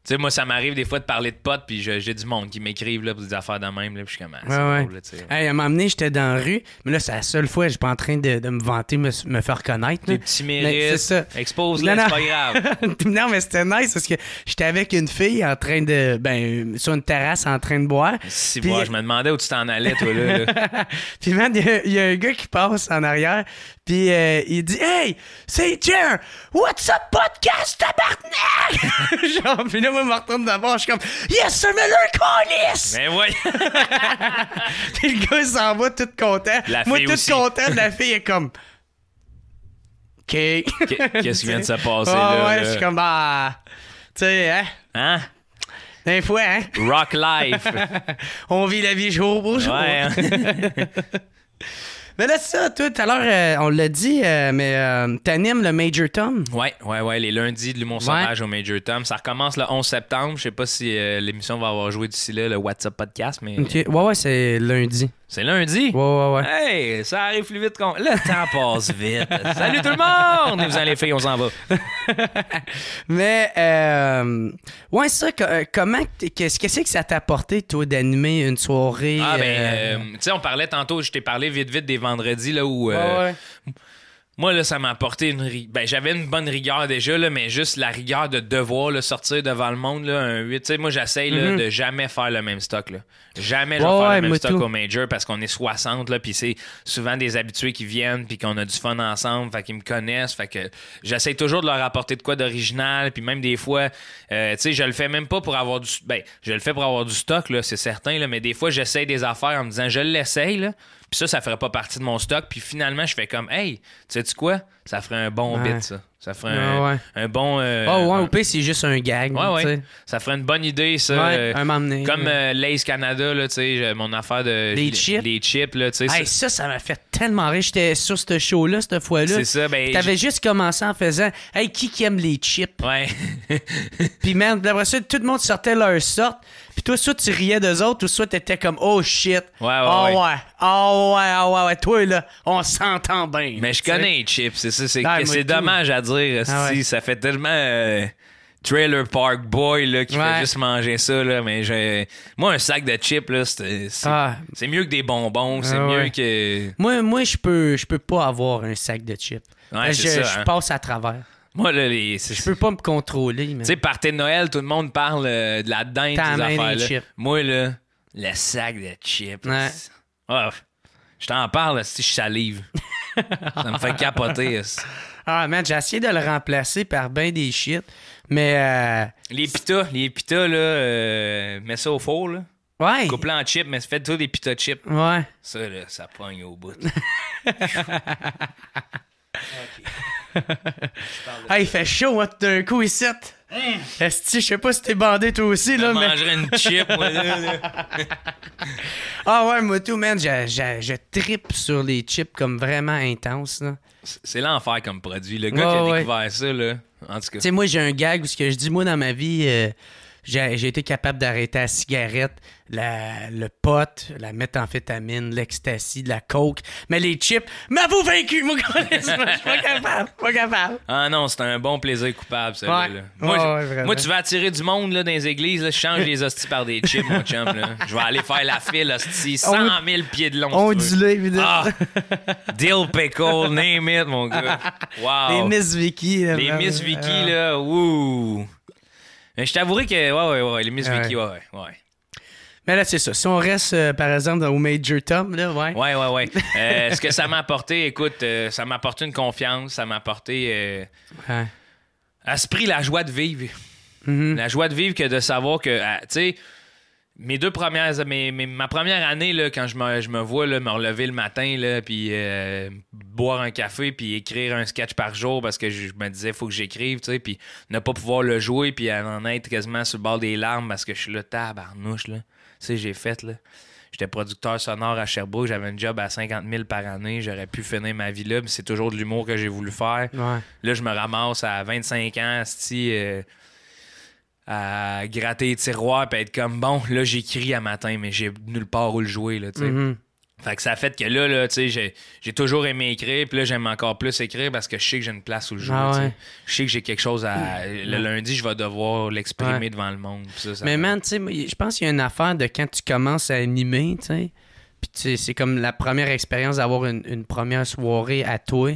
Tu sais, moi, ça m'arrive des fois de parler de potes, puis j'ai du monde qui m'écrivent pour des affaires de même, là, puis je suis comme, ah, ouais, drôle, ouais. Là, à un j'étais dans la rue, mais là, c'est la seule fois que je suis pas en train de, me vanter, me, me faire connaître. Des petits mérites. Expose, les c'est pas grave. non, mais c'était nice parce que j'étais avec une fille en train de. Ben, sur une terrasse en train de boire. Si, moi, je me demandais où tu t'en allais, toi, là. puis, man, il y, a un gars qui passe en arrière, puis euh, il dit Hey, c'est Jer! What's up, podcast tabarnak? Genre, puis là, moi, je me retourne d'abord, je suis comme Yes, c'est Miller Mais ben ouais. pis le gars, il s'en va tout content. La moi, tout content, la fille est comme OK. Qu'est-ce qui vient de se passer, oh, là? Ouais, je suis comme Bah. Tu sais, hein? Hein? D'un fois, hein? Rock life! On vit la vie jour pour jour. Ouais. Mais ben, là, ça, tout à l'heure, euh, on l'a dit, euh, mais euh, t'animes le Major Tom. Ouais, ouais, ouais, les lundis de l'humour au Major Tom. Ça recommence le 11 septembre. Je sais pas si euh, l'émission va avoir joué d'ici là, le WhatsApp podcast, mais. ouais, ouais, c'est lundi. C'est lundi. Ouais, ouais, ouais. Hey, ça arrive plus vite qu'on. Le temps passe vite. Salut tout le monde! Et vous allez les on s'en va. Mais, euh, ouais, ça, euh, comment. Qu'est-ce que c'est que ça t'a apporté, toi, d'animer une soirée? Ah, ben, euh? Euh, tu sais, on parlait tantôt, je t'ai parlé vite, vite des vendredis, là, où. Ouais, ouais. Moi, ça m'a apporté une. Ben, j'avais une bonne rigueur déjà, là, mais juste la rigueur de devoir le sortir devant le monde, là, un moi, j'essaye mhm. de jamais faire le même stock. Là. Jamais je faire le même stock au Major parce qu'on est 60, là, puis c'est souvent des habitués qui viennent, puis qu'on a du fun ensemble, fait qu'ils me connaissent. Fait que j'essaie toujours de leur apporter de quoi d'original, puis même des fois, euh, je le fais même pas pour avoir du. Ben, je le fais pour avoir du stock, là, c'est certain, là, mais des fois, j'essaye des affaires en me disant, je l'essaye, là puis ça, ça ferait pas partie de mon stock. Puis finalement, je fais comme, hey, tu sais tu quoi? Ça ferait un bon bit, ça. Ça ferait ah un, bon. oh, ouais, au c'est juste un gag. Ouais, ouais. Ça ferait une bonne idée, ça. Euh, un m'emmener. Comme euh, Lace Canada, là, tu sais, mon affaire de. Les chips. Les chips, là, tu sais. Hey, ça, ça m'a fait tellement rire. J'étais sur ce show-là, cette fois-là. C'est ça, ben. T'avais juste commencé en faisant, hey, qui qui aime les chips? Ouais. Puis, même, d'après ça, tout le monde sortait leur sorte. Puis toi, soit tu riais d'eux autres, ou soit t'étais comme, oh shit. Ouais, ouais, oh, ouais. Oh, ouais, ouais, Toi, là, on s'entend bien. Mais je connais les chips, c'est ça. C'est, c'est dommage à dire. si, Ça fait tellement. Euh, trailer Park Boy là, qui fait juste manger ça. Là, mais j'ai... Moi, un sac de chips, là, c'est, mieux que des bonbons. C'est mieux que. Moi, moi je peux peux pas avoir un sac de chips. je hein. passe à travers. Moi, là, les, je peux pas me contrôler. Tu sais, par de Noël, tout le monde parle euh, de la dinde, des affaires. Là. Moi, là, le sac de chips. Ouais. je t'en parle si je salive. ça me fait capoter. Ça. Ah, man, j'ai essayé de le remplacer par ben des chips. mais. Euh, les pitas, les pitas, là, euh, mets ça au four, là. Ouais. Coupe en chips, mais fais tout des pitas chips. Ouais. Ça, là, ça pogne au bout. ah, il fait chaud, hein, d'un coup, il Mmh. que je sais pas si t'es bandé toi aussi, là, je mangerais une chip, Ah ouais, moi, tout, man, je, je, sur les chips comme vraiment intense, là. C'est l'enfer comme produit. Le gars qui a découvert ça, là, en tout cas... Tu sais, moi, j'ai un gag où ce que je dis, moi, dans ma vie... Euh, j'ai été capable d'arrêter la cigarette, le pot, la méthamphétamine, l'ecstasy, de la coke, mais les chips, m'avouent vaincu, mon gars, je suis pas capable, pas capable. Ah non, c'est un bon plaisir coupable, celui-là. Moi, tu vas attirer du monde là, dans les églises, je change les hosties par des chips, mon chum. Je vais aller faire la file, hostie, 100 000 pieds de long. On dit là, évidemment. Deal ah! dill pickle, name it, mon gars. Wow. Les Miss Vicky. Là, les Miss Vicky, ah. là, wouh je t'avouerai que, ouais, ouais, ouais, les Miss Vicky, ouais, ouais. Mais là, c'est ça. Si on reste, euh, par exemple, au Major Tom, là, ouais. Ouais, ouais, ouais. Euh, ce que ça m'a apporté, écoute, euh, ça m'a apporté une confiance, ça m'a apporté. Ouais. À ce prix, la joie de vivre. Mm-hmm. La joie de vivre que de savoir que, ah, tu sais, mes deux premières, mes, ma première année, quand je me, je me vois là, me relever le matin, là, puis euh, boire un café, puis écrire un sketch par jour parce que je, me disais, faut que j'écrive, tu sais, puis ne pas pouvoir le jouer, puis en être quasiment sur le bord des larmes parce que je suis là, tabarnouche, là. Tu sais, j'ai fait, là. J'étais producteur sonore à Sherbrooke, j'avais un job à 50 000 par année, j'aurais pu finir ma vie là, mais c'est toujours de l'humour que j'ai voulu faire. Là, je me ramasse à 25 ans, si à gratter les tiroirs et être comme bon, là j'écris à matin, mais j'ai nulle part où le jouer. Là, mhm. Fait que ça fait que là, j'ai toujours aimé écrire, puis là j'aime encore plus écrire parce que je sais que j'ai une place où le jouer. Ah je sais que j'ai quelque chose à. Le mm. lundi, je vais devoir l'exprimer devant le monde. mais man, je pense qu'il y a une affaire de quand tu commences à animer, c'est comme la première expérience d'avoir une, première soirée à toi.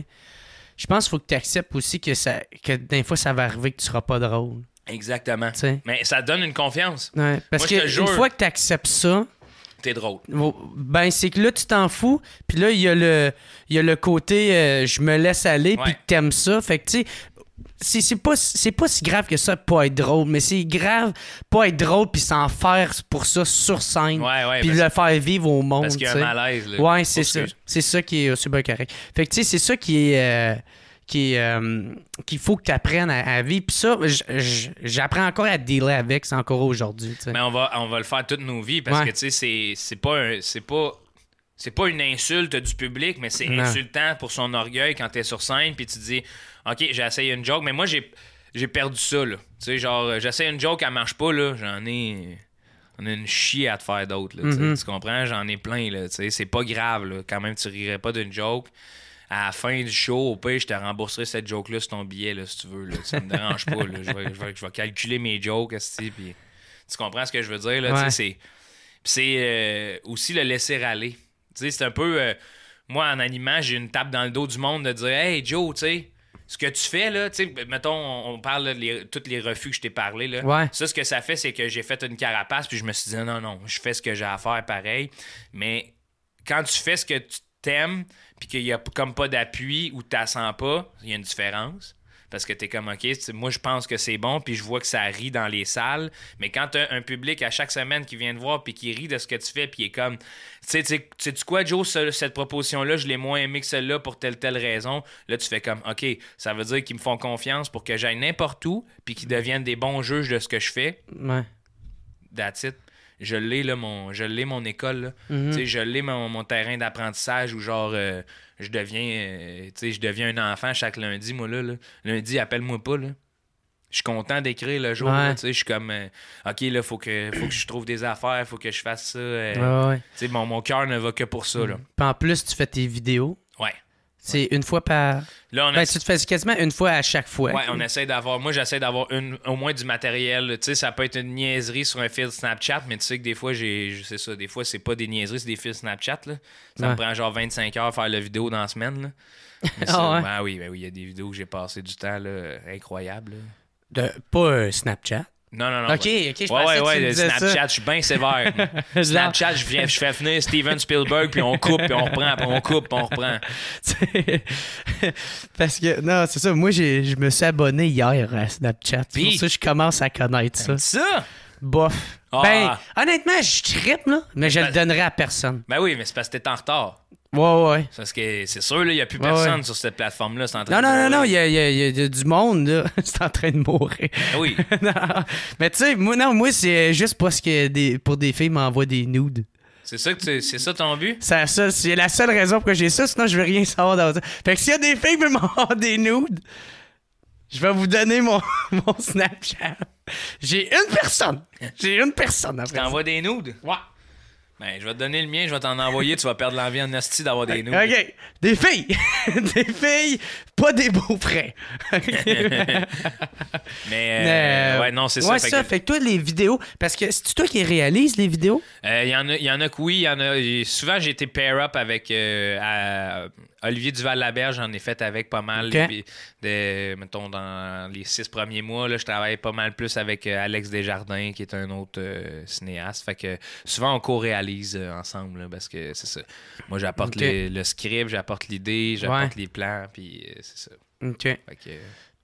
Je pense qu'il faut que tu acceptes aussi que, ça, que des fois, ça va arriver que tu seras pas drôle. Exactement. Mais ça donne une confiance. parce que une fois que tu acceptes ça, t'es drôle. Ben c'est que là tu t'en fous, puis là il y a le le côté euh, je me laisse aller puis t'aimes ça. Fait que tu sais c'est pas pas si grave que ça pas être drôle, mais c'est grave pas être drôle puis s'en faire pour ça sur scène puis le faire vivre au monde. Parce qu'il y a un malaise. Là, ouais, c'est ça. C'est ça qui est super correct. Fait que tu sais c'est ça qui est euh, qui, euh, qu'il faut que tu apprennes à, vivre. Puis ça, j'apprends encore à dealer avec, c'est encore aujourd'hui. Mais on va, on va le faire toutes nos vies parce que tu sais, c'est, c'est pas c'est pas c'est pas une insulte du public, mais c'est insultant pour son orgueil quand t'es sur scène puis tu dis OK, j'ai essayé une joke, mais moi j'ai j'ai perdu ça là. Tu sais genre j'essaie une joke, elle marche pas là, j'en ai on a une chie à te faire d'autres mm-hmm. tu comprends, j'en ai plein là, c'est pas grave quand même tu rirais pas d'une joke à la fin du show, au je te rembourserai cette joke-là sur ton billet, là, si tu veux. Là. Ça me dérange pas. Je, vais, calculer mes jokes. tu comprends ce que je veux dire? C'est, euh, aussi le laisser aller. C'est un peu. Euh, moi, en animant, j'ai une tape dans le dos du monde de dire Hey Joe, tu sais ce que tu fais, là, tu mettons, on, parle de tous les refus que je t'ai parlé, là. Ça, ce que ça fait, c'est que j'ai fait une carapace, puis je me suis dit, non, non, je fais ce que j'ai à faire pareil. Mais quand tu fais ce que tu t'aimes, puis qu'il n'y a comme pas d'appui ou tu sens pas, il y a une différence. Parce que tu es comme, OK, moi je pense que c'est bon, puis je vois que ça rit dans les salles. Mais quand tu un public à chaque semaine qui vient te voir, puis qui rit de ce que tu fais, puis il est comme, tu sais, tu quoi, Joe, cette proposition-là, je l'ai moins aimé que celle-là pour telle telle raison. Là, tu fais comme, OK, ça veut dire qu'ils me font confiance pour que j'aille n'importe où, puis qu'ils deviennent des bons juges de ce que je fais. Ouais. That's it je l'ai là, mon, je l'ai mon école, mhm. tu sais je l'ai mon, terrain d'apprentissage où genre euh, je deviens, euh, sais je deviens un enfant chaque lundi, moi là, lundi appelle-moi pas Je suis content d'écrire le jour. Je suis comme, euh, OK, là, faut que, faut que je trouve des affaires, faut que je fasse ça. mon cœur ne va que pour ça. Puis en plus, tu fais tes vidéos. Ouais. C'est une fois par. Là, on ben, tu te fais quasiment une fois à chaque fois. Ouais, on essaie d'avoir. Moi, j'essaie d'avoir une... au moins du matériel. Tu sais, ça peut être une niaiserie sur un fil Snapchat, mais tu sais que des fois, C'est ça. Des fois, c'est pas des niaiseries, c'est des fils Snapchat. Là. Ça me prend genre 25 heures à faire la vidéo dans la semaine. Là. Ah ben ben oui, il y a des vidéos où j'ai passé du temps là, incroyable. De, pas euh, Snapchat. Non, non, non. OK, OK, je ouais, ouais, ouais, Snapchat, je suis bien sévère. Snapchat, je, viens, je fais venir Steven Spielberg, puis on coupe, puis on reprend, puis on coupe, puis on reprend. Parce que, non, c'est ça, moi, je me suis abonné hier à Snapchat. Puis, pour ça, je commence à connaître ça. ça? Bof. Ah. Ben, honnêtement, je trippe, là, mais je le donnerai à personne. Ben oui, mais c'est parce que t'es en retard. Ouais, ouais. Parce que c'est sûr, il n'y a plus personne sur cette plateforme-là. non, non, non, non, il y a, du monde, là. c'est en train de mourir. Ah oui. mais tu sais, moi, non, moi, c'est juste parce que pour des filles m'envoient des nudes. C'est ça que tu, c'est ça ton but? C'est ça, c'est la seule raison pour que j'ai ça, sinon je veux rien savoir Fait que s'il y a des filles qui veulent m'envoyer des nudes, je vais vous donner mon, mon Snapchat. J'ai une personne. Hein? J'ai une personne Tu t'envoies des nudes? Ouais. Ben, je vais te donner le mien, je vais t'en envoyer, tu vas perdre l'envie en asti d'avoir des nouilles. OK. Des filles! des filles, pas des beaux frères. Euh, Mais, ouais, non, c'est ça. Fait ça, fait que toi, les vidéos, parce que c'est toi qui réalises les vidéos? Euh, il y, en a, y en a que oui, il y en a... Souvent, j'ai été pair-up avec... Euh, Olivier Duval-Laberge, j'en ai fait avec pas mal. mettons, dans les six premiers mois, je travaille pas mal plus avec euh, Alex Desjardins, qui est un autre euh, cinéaste. Fait que souvent, on co-réalise euh, ensemble, parce que c'est ça. Moi, j'apporte le script, j'apporte l'idée, j'apporte les plans, puis c'est ça. OK.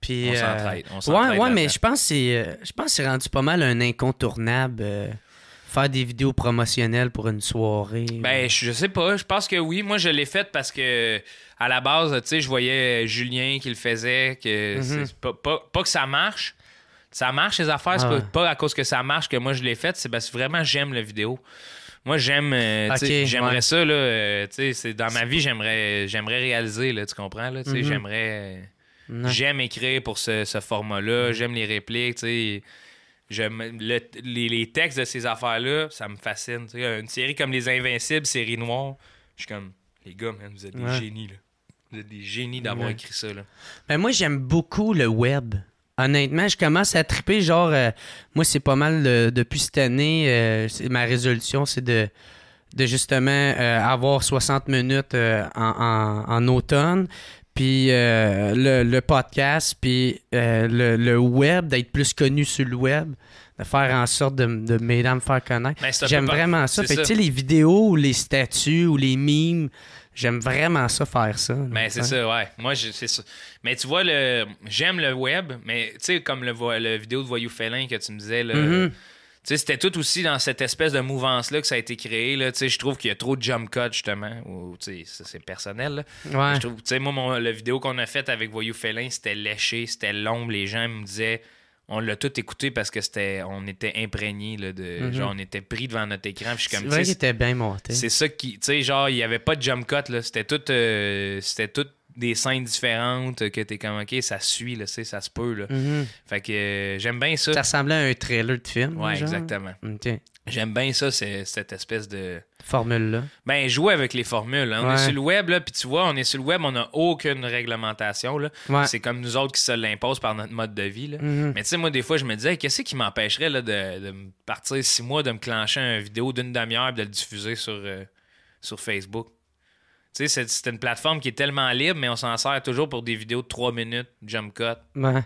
puis, on s'entraide. ouais, ouais mais je pense que c'est rendu pas mal un incontournable Faire des vidéos promotionnelles pour une soirée. Ben, je sais pas. Je pense que oui. Moi, je l'ai faite parce que, à la base, tu sais, je voyais Julien qui le faisait. que mhm. pas, que ça marche. Ça marche, les affaires. C'est ah pas, à cause que ça marche que moi, je l'ai faite. C'est parce que vraiment, j'aime la vidéo. Moi, j'aime, euh, j'aimerais ça. Là, euh, c'est, dans ma vie, j'aimerais, j'aimerais réaliser. Là, tu comprends? Là, mhm. J'aimerais. J'aime écrire pour ce, format-là. Mhm. J'aime les répliques. tu sais j'aime les, textes de ces affaires-là, ça me fascine. une série comme Les Invincibles, série noire, je suis comme, les gars, vous êtes des génies. Là. Vous êtes des génies d'avoir écrit ça. Là. Ben, moi, j'aime beaucoup le web. Honnêtement, je commence à triper. Genre, euh, moi, c'est pas mal depuis cette année. Euh, ma résolution, c'est de, de justement euh, avoir 60 minutes en, en, automne puis euh, le, podcast, puis euh, le, web, d'être plus connu sur le web, de faire en sorte de, de me faire connaître. Ben, j'aime vraiment ça. tu sais, les vidéos ou les statues ou les mimes, j'aime vraiment ça faire ça. Mais ben, c'est ça, ouais. Moi, c'est ça. Mais tu vois, le... j'aime le web, mais tu sais, comme le, le vidéo de Voyou Félin que tu me disais, là, mm-hmm c'était tout aussi dans cette espèce de mouvance-là que ça a été créé. Là. Je trouve qu'il y a trop de jump cuts, justement. Ou, c'est personnel. Ouais. Je moi, la vidéo qu'on a faite avec Voyou Félin, c'était léché, c'était long. Les gens me disaient on l'a tout écouté parce que c'était on était imprégné de mhm. genre on était pris devant notre écran C'est je suis comme était bien monté c'est ça qui tu sais genre il y avait pas de jump cut là c'était tout euh, c'était tout des scènes différentes euh, que t'es comme ok ça suit là ça se peut mhm. fait que euh, j'aime bien ça ça ressemblait à un trailer de film ouais exactement j'aime bien ça cette espèce de formule là ben jouer avec les formules hein. on est sur le web là puis tu vois on est sur le web on a aucune réglementation là c'est comme nous autres qui se l'impose par notre mode de vie mhm. mais tu sais moi des fois je me disais qu'est-ce qui m'empêcherait de, partir six mois de me clencher un vidéo d'une demi-heure de le diffuser sur euh, sur Facebook c'est une plateforme qui est tellement libre, mais on s'en sert toujours pour des vidéos de 3 minutes, jump cut. Ben,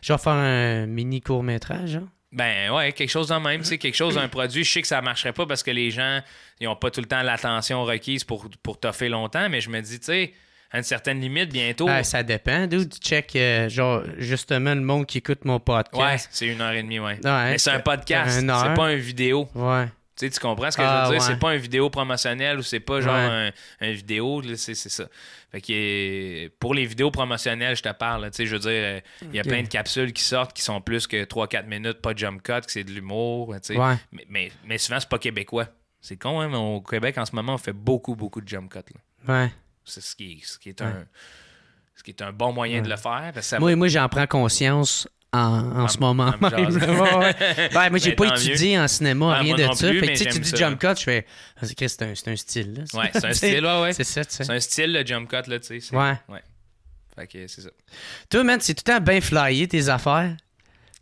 je vais faire un mini court-métrage. Hein. Ben ouais, quelque chose de même, sais, quelque chose, un produit. Je sais que ça marcherait pas parce que les gens, ils pas tout le temps l'attention requise pour, pour toffer longtemps, mais je me dis, tu sais, à une certaine limite, bientôt. Ben, ça dépend. D'où tu check, euh, genre, justement, le monde qui écoute mon podcast. Ouais, c'est une heure et demie, ouais. ouais mais c'est un podcast, c'est pas une vidéo. Ouais. Tu, sais, tu comprends ce que je veux ah, dire? C'est pas une vidéo promotionnelle ou c'est pas genre un, vidéo, c'est ça. Fait que euh, pour les vidéos promotionnelles, je te parle, je veux dire, euh, il y a plein de capsules qui sortent qui sont plus que 3-4 minutes, pas de jump cut, que c'est de l'humour, mais, mais, mais, souvent, c'est pas québécois. C'est con, hein, mais au Québec, en ce moment, on fait beaucoup, beaucoup de jump cut. C'est ce qui, qui est un... Ce qui est un bon moyen de le faire. Parce Moi, moi j'en prends conscience en, ce moment. même. moi, j'ai ben, pas étudié en cinéma, ben, rien de ça. mais tu dis jump cut, je fais. Ah, c'est un, un, style. Là. Ouais, c'est un style, ouais, ouais. C'est ça, tu sais. C'est un style, le jump cut, là, tu sais. Ouais. ouais. Fait que c'est ça. Toi, man, c'est tout le temps bien flyé tes affaires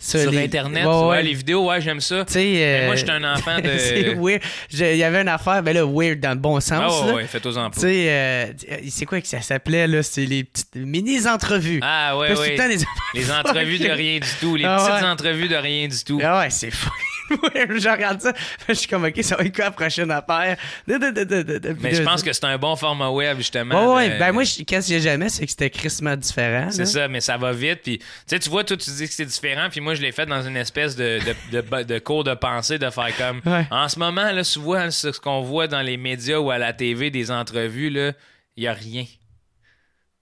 sur, l'internet les... Internet. les vidéos, ouais, j'aime ça. moi, euh, j'étais un enfant de. weird. Il y avait une affaire, mais ben là, weird dans le bon sens. oh, faites aux emplois. Tu sais, euh, c'est quoi que ça s'appelait, là? C'est les petites mini-entrevues. Ah, ouais, les... entrevues de rien du tout. Les ah petites entrevues de rien du tout. Ah, ouais, c'est fou je regarde ça. Je suis comme, OK, ça va être quoi la prochaine affaire? mais je pense que c'est un bon format web, justement. Ben, moi, qu'est-ce que jamais, c'est que c'était Christmas différent. C'est ça, mais ça va vite. Puis, tu vois, toi, tu dis que c'est différent. Puis moi, je l'ai fait dans une espèce de, cours de pensée de faire comme. En ce moment, là, souvent, ce qu'on voit dans les médias ou à la TV, des entrevues, il n'y a rien.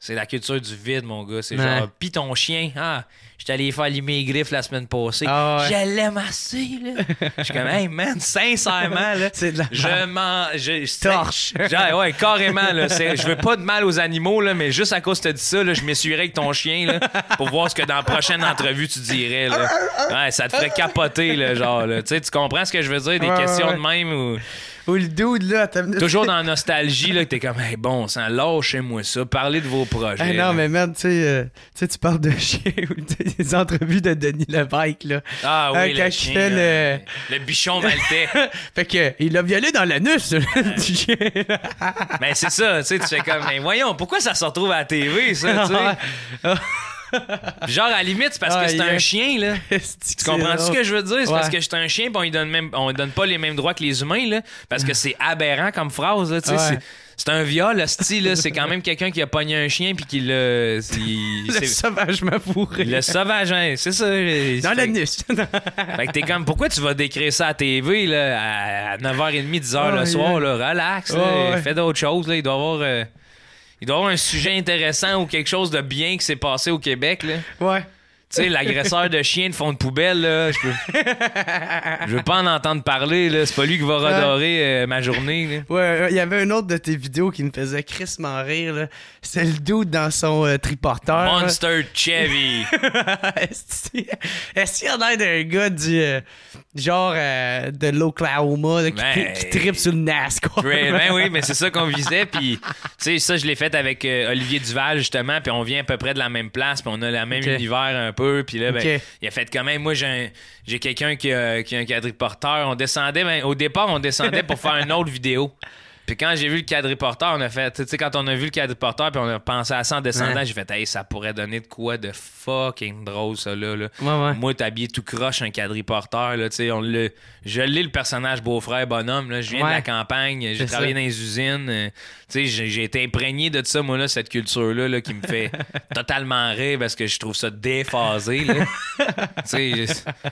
C'est la culture du vide, mon gars. C'est genre, pis ton chien, ah, j'étais allé faire limer les griffes la semaine passée. j'allais ah masser Je là. Je suis comme, hey, man, sincèrement, là. je m'en. Je, torche. ouais, carrément, là. Je veux pas de mal aux animaux, là, mais juste à cause de ça, là, je m'essuierais avec ton chien, là, pour voir ce que dans la prochaine entrevue tu dirais, là. Ouais, ça te ferait capoter, là, genre, là. Tu sais, tu comprends ce que je veux dire? Des questions de même ou le dude, là, Toujours dans la nostalgie, là, que t'es comme, hey, bon lâche lâchez-moi ça, parlez de vos projets. non, mais merde, euh, tu sais, tu parles de chien ou des entrevues de Denis Levesque, là. Ah oui, hein, le, chien, le... bichon maltais. fait que, il l'a violé dans l'anus, euh... du chien. mais c'est ça, tu sais, tu fais comme, voyons, pourquoi ça se retrouve à la TV, ça, tu sais? genre, à limite, c'est parce que ah, c'est un chien, là. tu comprends ce que je veux dire? C'est parce que c'est un chien, puis on ne donne, même, on lui donne pas les mêmes droits que les humains, là. Parce que c'est aberrant comme phrase, C'est un viol, style. C'est quand même quelqu'un qui a pogné un chien puis qui le. le sauvagement fourré. Le sauvage, hein, c'est ça. Dans la nuit. comme, pourquoi tu vas décrire ça à TV là, à 9h30, 10h le ah, soir? relax, fais d'autres choses. Là, il doit y avoir. Euh, il doit y avoir un sujet intéressant ou quelque chose de bien qui s'est passé au Québec, là. Ouais. Tu sais, l'agresseur de chiens de fond de poubelle, là, je veux pas en entendre parler, là. C'est pas lui qui va redorer euh, ma journée, Ouais, euh, il y avait un autre de tes vidéos qui me faisait crissement rire, là. C'est le dude dans son euh, triporteur. Monster Chevy. Est-ce qu'il y en a d'un gars du. genre de l'Oklahoma, qui, ben, qui tripe sur le quoi. Ben oui, mais c'est ça qu'on visait. Puis, tu sais, ça, je l'ai fait avec Olivier Duval, justement. Puis, on vient à peu près de la même place. Puis, on a le même univers un peu puis là, ben, il a fait quand même, moi, j'ai quelqu'un qui a, qui un quadriporteur. On descendait, ben, au départ, on descendait pour faire une autre vidéo quand j'ai vu le quadriporteur, on a fait, tu sais, quand on a vu le quadriporteur, puis on a pensé à ça en descendant, j'ai fait, hey, ça pourrait donner de quoi de fucking drôle, ça, là. Moi, t'habilles tout croche, un quadriporteur, là, tu sais, le. Je lis le personnage beau-frère, bonhomme, là. Je viens de la campagne, j'ai travaillé dans les usines. Euh, tu sais, j'ai été imprégné de ça, moi, là, cette culture-là, là, qui me fait totalement rire parce que je trouve ça déphasé, tu sais,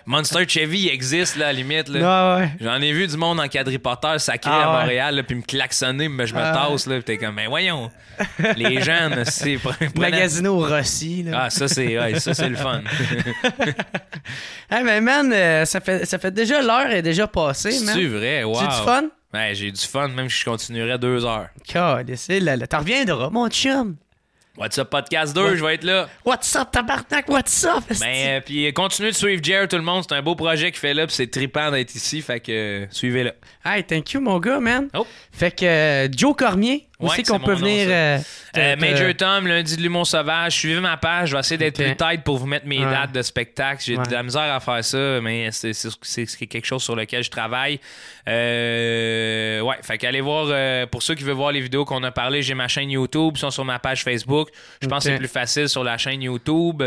Monster Chevy, existe, à la limite, là. J'en ai vu du monde en quadriporteur sacré ah, à Montréal, là, puis me claque mais je me ah, tasse, là. t'es comme, mais voyons, les jeunes, c'est. Magasino au Rossi, là. Ah, ça, c'est le fun. hey, mais man, euh, ça, fait, ça fait déjà l'heure est déjà passée, man. C'est vrai, wow. J'ai du fun? j'ai du fun, même si je continuerais deux heures. T'en reviendras, mon chum. What's up, Podcast 2, je vais être là. What's up, tabarnak, what's up? Ben, euh, puis euh, continuez de suivre Jerry, tout le monde. C'est un beau projet qu'il fait là, c'est trippant d'être ici, fait que euh, suivez-le. Hey, thank you, mon gars, man. Oh. Fait que Joe Cormier, ouais, qu'on peut venir. Euh, euh, Major Tom, lundi de l'humour sauvage. Suivez ma page. Je vais essayer d'être plus tête pour vous mettre mes dates de spectacle. J'ai de la misère à faire ça, mais c'est quelque chose sur lequel je travaille. Euh, ouais, fait qu'allez voir. pour ceux qui veulent voir les vidéos qu'on a parlé, j'ai ma chaîne YouTube. Ils sont sur ma page Facebook. Je pense que c'est plus facile sur la chaîne YouTube.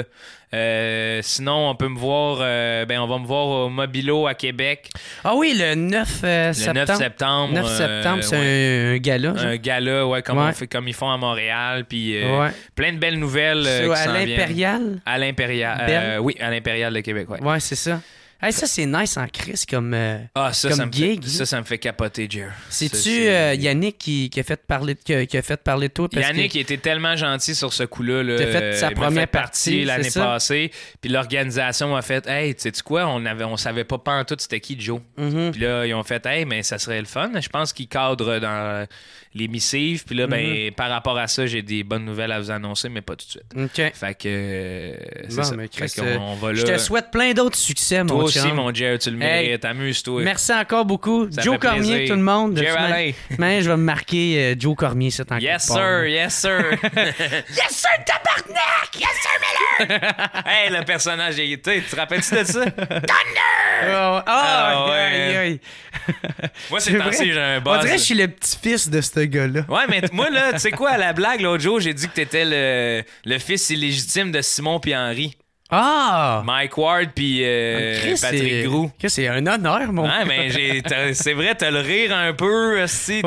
sinon, on peut me voir, ben, on va me voir au Mobilo à Québec. Ah oui, le 9 septembre le 9 septembre. 9 septembre, c'est un, un, gala. Un gala ouais, comme, ils font à Montréal, puis euh, plein de belles nouvelles. à l'Impérial? À l'Impérial, oui, à l'Impérial de Québec, ouais. c'est ça. ça, c'est nice en crise comme, euh, ah, ça, ça me Fait, ça, ça me fait capoter, Joe. C'est-tu euh, Yannick qui, a fait parler, qui, qui a fait parler de toi? Yannick était tellement gentil sur ce coup-là. Il a fait sa première partie, l'année passée. Puis l'organisation a fait Hey, tu sais quoi, on ne on savait pas pas tout c'était qui Joe. Mm-hmm. Puis là, ils ont fait Hey, mais ça serait le fun. Je pense qu'il cadre dans les missives. Puis là, ben, mhm. par rapport à ça, j'ai des bonnes nouvelles à vous annoncer, mais pas tout de suite. OK. Fait que. Euh, ça. Mais fait euh, on, va là. Je te souhaite plein d'autres succès, Toi aussi, mon Jerry, tu le mérites. Hey, Amuse-toi. Merci encore beaucoup. Joe Cormier, tout le monde. Jerry Mais je vais me marquer euh, Joe Cormier, c'est encore. Yes, sir. yes, sir. yes, sir, tabarnak. Yes, sir, Miller. hey, le personnage est. Tu te rappelles-tu de ça? Thunder! Oh, oh, ah, ah aïe, aïe. Moi, c'est passé, j'ai un boss. On dirait que je suis le petit-fils de ce Ouais, mais moi, là, tu sais quoi, à la blague, l'autre jour, j'ai dit que t'étais le, le fils illégitime de Simon puis Henri. Ah! Mike Ward puis euh, ah, Patrick Groux. C'est un honneur, mon gars. mais C'est vrai, t'as le rire un peu aussi.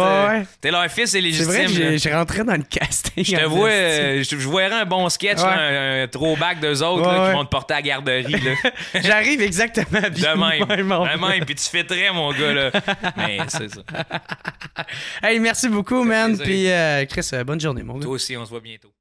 T'es leur fils c'est légitime. C'est vrai j'ai je rentrais dans le casting. Je te vois, euh, je, vois un bon sketch, un, un throwback d'eux autres qui vont te porter à la garderie. J'arrive exactement à De même. De même, puis tu fêterais, mon gars. Là. mais c'est ça. Hey, merci beaucoup, man. Puis euh, Chris, bonne journée, mon gars. Toi aussi, on se voit bientôt.